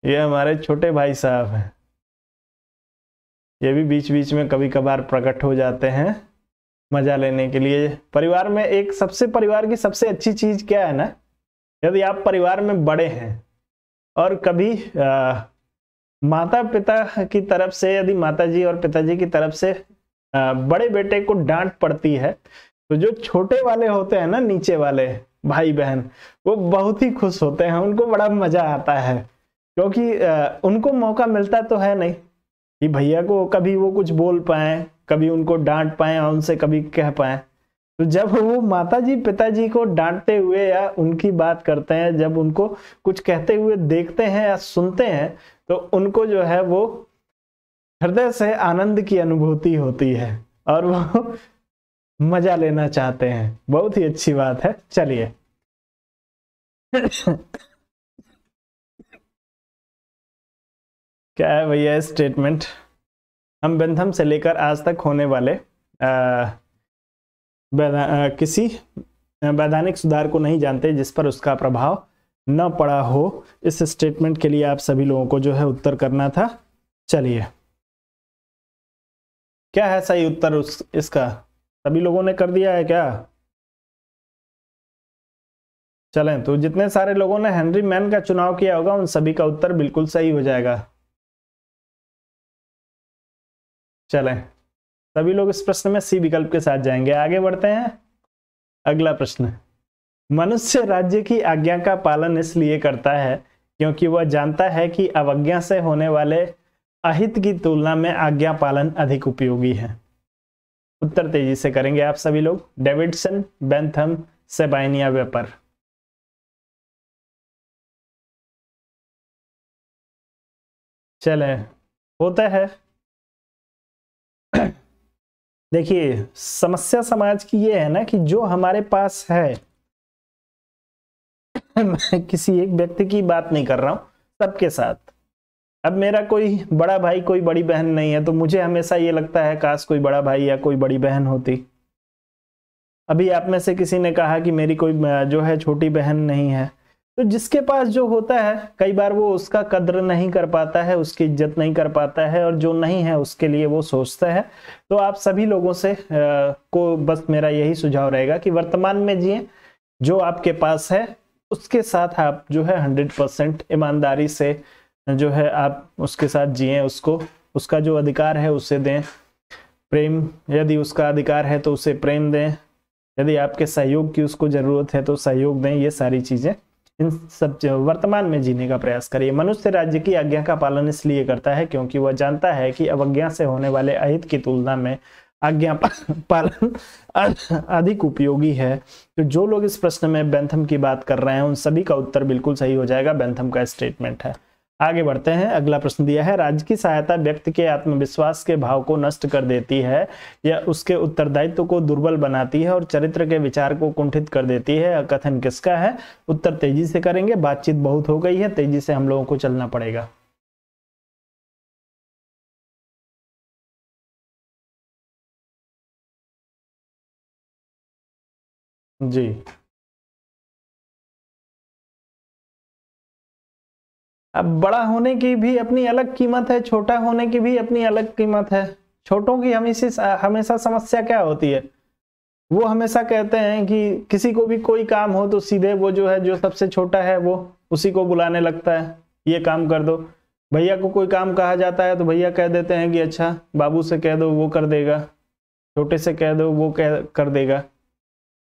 ये हमारे छोटे भाई साहब हैं ये भी बीच बीच में कभी कभार प्रकट हो जाते हैं मजा लेने के लिए परिवार में एक सबसे परिवार की सबसे अच्छी चीज क्या है ना यदि आप परिवार में बड़े हैं और कभी आ, माता पिता की तरफ से यदि माता जी और पिताजी की तरफ से आ, बड़े बेटे को डांट पड़ती है तो जो छोटे वाले होते हैं ना नीचे वाले भाई बहन वो बहुत ही खुश होते हैं उनको बड़ा मजा आता है क्योंकि आ, उनको मौका मिलता तो है नहीं कि भैया को कभी वो कुछ बोल पाए कभी उनको डांट पाए और उनसे कभी कह पाए तो जब वो माताजी पिताजी को डांटते हुए या उनकी बात करते हैं जब उनको कुछ कहते हुए देखते हैं या सुनते हैं तो उनको जो है वो हृदय से आनंद की अनुभूति होती है और वो मजा लेना चाहते हैं बहुत ही अच्छी बात है चलिए क्या है भैया स्टेटमेंट हम बेंथम से लेकर आज तक होने वाले आ, आ, किसी वैधानिक सुधार को नहीं जानते जिस पर उसका प्रभाव न पड़ा हो इस स्टेटमेंट के लिए आप सभी लोगों को जो है उत्तर करना था चलिए क्या है सही उत्तर उस इसका सभी लोगों ने कर दिया है क्या चलें तो जितने सारे लोगों ने हेनरी मैन का चुनाव किया होगा उन सभी का उत्तर बिल्कुल सही हो जाएगा चलें सभी लोग इस प्रश्न में सी विकल्प के साथ जाएंगे आगे बढ़ते हैं अगला प्रश्न मनुष्य राज्य की आज्ञा का पालन इसलिए करता है क्योंकि वह जानता है कि अवज्ञा से होने वाले अहित की तुलना में आज्ञा पालन अधिक उपयोगी है उत्तर तेजी से करेंगे आप सभी लोग डेविडसन बेंथम सेबाइनिया वेपर चले होता है देखिए समस्या समाज की ये है ना कि जो हमारे पास है मैं किसी एक व्यक्ति की बात नहीं कर रहा हूं सबके साथ अब मेरा कोई बड़ा भाई कोई बड़ी बहन नहीं है तो मुझे हमेशा ये लगता है काश कोई बड़ा भाई या कोई बड़ी बहन होती अभी आप में से किसी ने कहा कि मेरी कोई जो है छोटी बहन नहीं है तो जिसके पास जो होता है कई बार वो उसका कद्र नहीं कर पाता है उसकी इज्जत नहीं कर पाता है और जो नहीं है उसके लिए वो सोचता है तो आप सभी लोगों से आ, को बस मेरा यही सुझाव रहेगा कि वर्तमान में जिए जो आपके पास है उसके साथ आप जो है हंड्रेड परसेंट ईमानदारी से जो है आप उसके साथ जिए उसको उसका जो अधिकार है उसे दें प्रेम यदि उसका अधिकार है तो उसे प्रेम दें यदि आपके सहयोग की उसको ज़रूरत है तो सहयोग दें ये सारी चीज़ें इन सब वर्तमान में जीने का प्रयास करिए मनुष्य राज्य की आज्ञा का पालन इसलिए करता है क्योंकि वह जानता है कि अवज्ञा से होने वाले अहित की तुलना में आज्ञा पालन अधिक उपयोगी है तो जो लोग इस प्रश्न में बैंथम की बात कर रहे हैं उन सभी का उत्तर बिल्कुल सही हो जाएगा बैंथम का स्टेटमेंट है आगे बढ़ते हैं अगला प्रश्न दिया है राज्य की सहायता व्यक्ति के आत्मविश्वास के भाव को नष्ट कर देती है या उसके उत्तरदायित्व को दुर्बल बनाती है और चरित्र के विचार को कुंठित कर देती है कथन किसका है उत्तर तेजी से करेंगे बातचीत बहुत हो गई है तेजी से हम लोगों को चलना पड़ेगा जी अब बड़ा होने की भी अपनी अलग कीमत है छोटा होने की भी अपनी अलग कीमत है छोटों की हमेशा हमेशा समस्या क्या होती है वो हमेशा कहते हैं कि किसी को भी कोई काम हो तो सीधे वो जो है जो सबसे छोटा है वो उसी को बुलाने लगता है ये काम कर दो भैया को कोई काम कहा जाता है तो भैया कह देते हैं कि अच्छा बाबू से कह दो वो कर देगा छोटे से कह दो वो कह कर देगा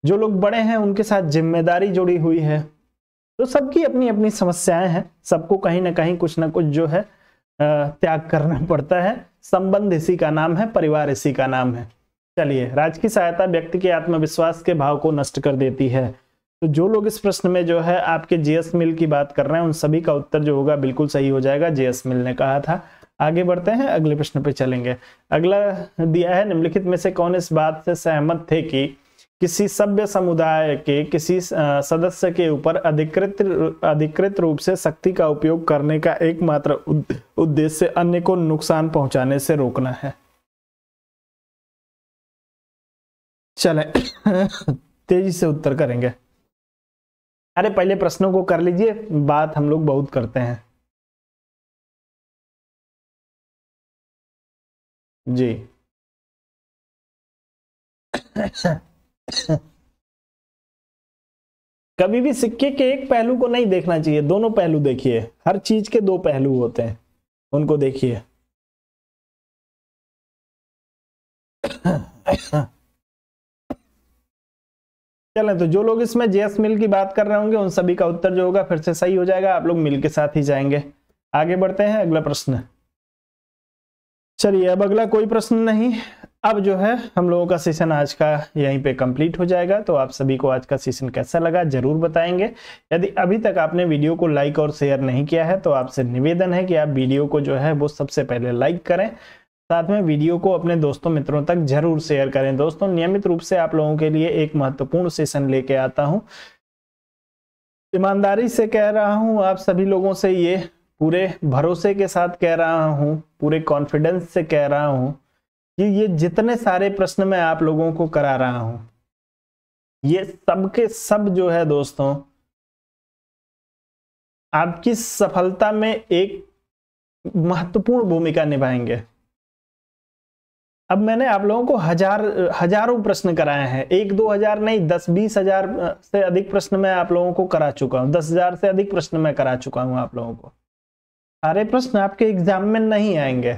जो लोग बड़े हैं उनके साथ जिम्मेदारी जुड़ी हुई है तो सबकी अपनी अपनी समस्याएं हैं सबको कहीं ना कहीं कुछ ना कुछ जो है त्याग करना पड़ता है संबंध इसी का नाम है परिवार इसी का नाम है चलिए राज की सहायता व्यक्ति के आत्मविश्वास के भाव को नष्ट कर देती है तो जो लोग इस प्रश्न में जो है आपके जेएस मिल की बात कर रहे हैं उन सभी का उत्तर जो होगा बिल्कुल सही हो जाएगा जेएस मिल ने कहा था आगे बढ़ते हैं अगले प्रश्न पे चलेंगे अगला दिया है निम्नलिखित में से कौन इस बात से सहमत थे कि किसी सभ्य समुदाय के किसी सदस्य के ऊपर अधिकृत अधिकृत रूप से शक्ति का उपयोग करने का एकमात्र उद्देश्य अन्य को नुकसान पहुंचाने से रोकना है चले तेजी से उत्तर करेंगे अरे पहले प्रश्नों को कर लीजिए बात हम लोग बहुत करते हैं जी कभी भी सिक्के के एक पहलू को नहीं देखना चाहिए दोनों पहलू देखिए हर चीज के दो पहलू होते हैं उनको देखिए चलें तो जो लोग इसमें जेएस मिल की बात कर रहे होंगे उन सभी का उत्तर जो होगा फिर से सही हो जाएगा आप लोग मिल के साथ ही जाएंगे आगे बढ़ते हैं अगला प्रश्न चलिए अब अगला कोई प्रश्न नहीं अब जो है हम लोगों का सेशन आज का यहीं पे कंप्लीट हो जाएगा तो आप सभी को आज का सेशन कैसा लगा जरूर बताएंगे यदि अभी तक आपने वीडियो को लाइक और शेयर नहीं किया है तो आपसे निवेदन है कि आप वीडियो को जो है वो सबसे पहले लाइक करें साथ में वीडियो को अपने दोस्तों मित्रों तक जरूर शेयर करें दोस्तों नियमित रूप से आप लोगों के लिए एक महत्वपूर्ण सेशन लेके आता हूँ ईमानदारी से कह रहा हूँ आप सभी लोगों से ये पूरे भरोसे के साथ कह रहा हूँ पूरे कॉन्फिडेंस से कह रहा हूँ कि ये जितने सारे प्रश्न मैं आप लोगों को करा रहा हूं ये सब के सब जो है दोस्तों आपकी सफलता में एक महत्वपूर्ण भूमिका निभाएंगे अब मैंने आप लोगों को हजार हजारों प्रश्न कराए हैं एक दो हजार नहीं दस बीस हजार से अधिक प्रश्न मैं आप लोगों को करा चुका हूं दस हजार से अधिक प्रश्न मैं करा चुका हूं आप लोगों को सारे प्रश्न आपके एग्जाम में नहीं आएंगे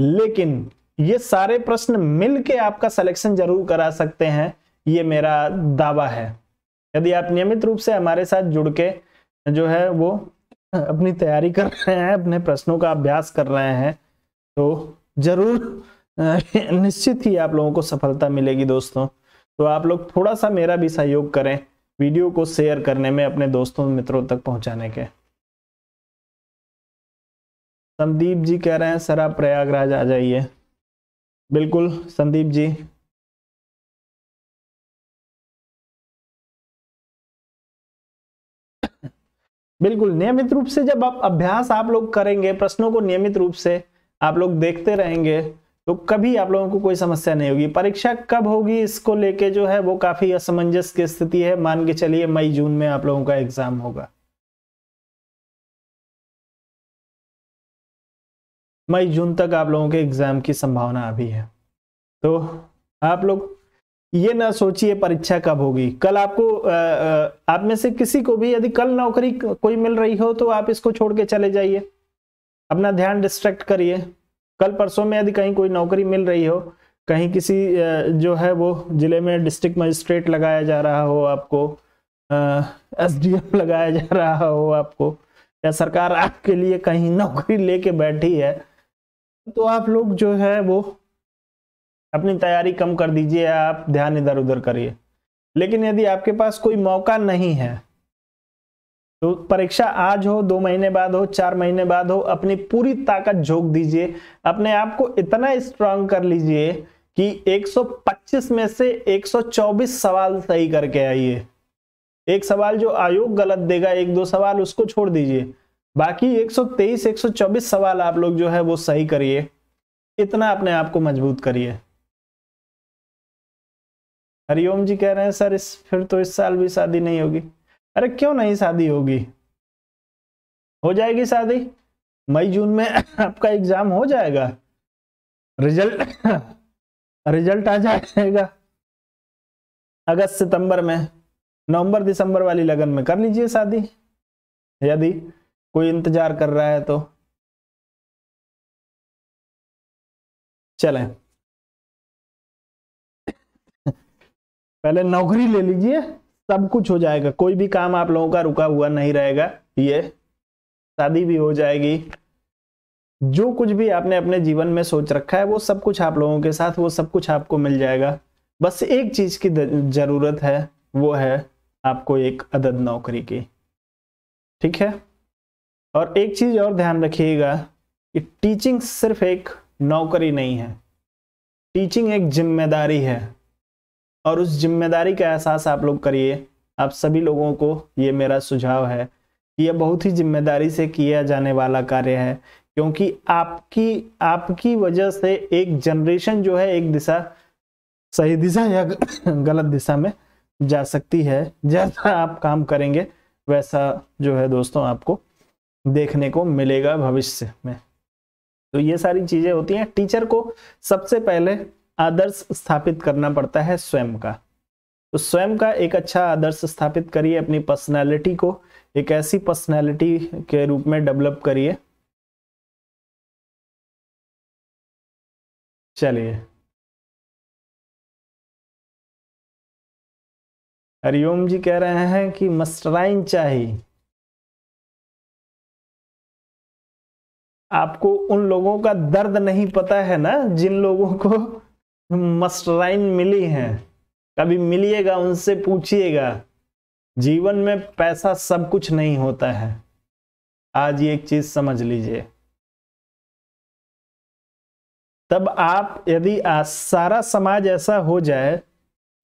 लेकिन ये सारे प्रश्न मिल के आपका सिलेक्शन जरूर करा सकते हैं ये मेरा दावा है यदि आप नियमित रूप से हमारे साथ जुड़ के जो है वो अपनी तैयारी कर रहे हैं अपने प्रश्नों का अभ्यास कर रहे हैं तो जरूर निश्चित ही आप लोगों को सफलता मिलेगी दोस्तों तो आप लोग थोड़ा सा मेरा भी सहयोग करें वीडियो को शेयर करने में अपने दोस्तों मित्रों तक पहुंचाने के संदीप जी कह रहे हैं सर आप प्रयागराज आ जाइए बिल्कुल संदीप जी बिल्कुल नियमित रूप से जब आप अभ्यास आप लोग करेंगे प्रश्नों को नियमित रूप से आप लोग देखते रहेंगे तो कभी आप लोगों को कोई समस्या नहीं होगी परीक्षा कब होगी इसको लेके जो है वो काफी असमंजस की स्थिति है मान के चलिए मई जून में आप लोगों का एग्जाम होगा मई जून तक आप लोगों के एग्जाम की संभावना अभी है तो आप लोग ये ना सोचिए परीक्षा कब होगी कल आपको आप में से किसी को भी यदि कल नौकरी कोई मिल रही हो तो आप इसको छोड़ के चले जाइए अपना ध्यान डिस्ट्रैक्ट करिए कल परसों में यदि कहीं कोई नौकरी मिल रही हो कहीं किसी जो है वो जिले में डिस्ट्रिक्ट मजिस्ट्रेट लगाया जा रहा हो आपको एस डी एफ लगाया जा रहा हो आपको या सरकार आपके लिए कहीं नौकरी लेके बैठी है तो आप लोग जो है वो अपनी तैयारी कम कर दीजिए आप ध्यान इधर उधर करिए लेकिन यदि आपके पास कोई मौका नहीं है तो परीक्षा आज हो दो महीने बाद हो चार महीने बाद हो अपनी पूरी ताकत झोंक दीजिए अपने आप को इतना स्ट्रांग कर लीजिए कि 125 में से 124 सवाल सही करके आइए एक सवाल जो आयोग गलत देगा एक दो सवाल उसको छोड़ दीजिए बाकी 123 124 सवाल आप लोग जो है वो सही करिए इतना अपने आप को मजबूत करिए हरिओम जी कह रहे हैं सर इस फिर तो इस साल भी शादी नहीं होगी अरे क्यों नहीं शादी होगी हो जाएगी शादी मई जून में आपका एग्जाम हो जाएगा रिजल्ट रिजल्ट आ जाएगा अगस्त सितंबर में नवंबर दिसंबर वाली लगन में कर लीजिए शादी यदि कोई इंतजार कर रहा है तो चले पहले नौकरी ले लीजिए सब कुछ हो जाएगा कोई भी काम आप लोगों का रुका हुआ नहीं रहेगा ये शादी भी हो जाएगी जो कुछ भी आपने अपने जीवन में सोच रखा है वो सब कुछ आप लोगों के साथ वो सब कुछ आपको मिल जाएगा बस एक चीज की जरूरत है वो है आपको एक अदद नौकरी की ठीक है और एक चीज़ और ध्यान रखिएगा कि टीचिंग सिर्फ एक नौकरी नहीं है टीचिंग एक जिम्मेदारी है और उस जिम्मेदारी का एहसास आप लोग करिए आप सभी लोगों को ये मेरा सुझाव है कि यह बहुत ही जिम्मेदारी से किया जाने वाला कार्य है क्योंकि आपकी आपकी वजह से एक जनरेशन जो है एक दिशा सही दिशा या गलत दिशा में जा सकती है जैसा आप काम करेंगे वैसा जो है दोस्तों आपको देखने को मिलेगा भविष्य में तो ये सारी चीजें होती हैं टीचर को सबसे पहले आदर्श स्थापित करना पड़ता है स्वयं का तो स्वयं का एक अच्छा आदर्श स्थापित करिए अपनी पर्सनैलिटी को एक ऐसी पर्सनैलिटी के रूप में डेवलप करिए चलिए हरिओम जी कह रहे हैं कि मस्टराइन चाहिए आपको उन लोगों का दर्द नहीं पता है ना जिन लोगों को मस्टराइन मिली है कभी मिलिएगा उनसे पूछिएगा जीवन में पैसा सब कुछ नहीं होता है आज ये एक चीज समझ लीजिए तब आप यदि सारा समाज ऐसा हो जाए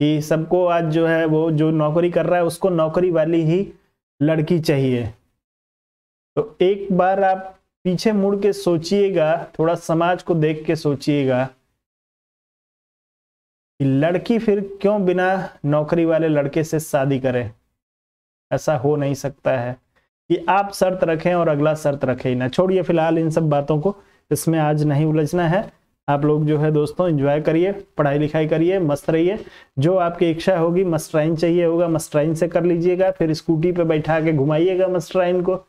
कि सबको आज जो है वो जो नौकरी कर रहा है उसको नौकरी वाली ही लड़की चाहिए तो एक बार आप पीछे मुड़ के सोचिएगा थोड़ा समाज को देख के सोचिएगा कि लड़की फिर क्यों बिना नौकरी वाले लड़के से शादी करे ऐसा हो नहीं सकता है कि आप शर्त रखें और अगला शर्त रखे ही ना छोड़िए फिलहाल इन सब बातों को इसमें आज नहीं उलझना है आप लोग जो है दोस्तों एंजॉय करिए पढ़ाई लिखाई करिए मस्त रहिए जो आपकी इच्छा होगी मस्ट्राइन चाहिए होगा मस्ट्राइन से कर लीजिएगा फिर स्कूटी पे बैठा के घुमाइएगा मस्ट्राइन को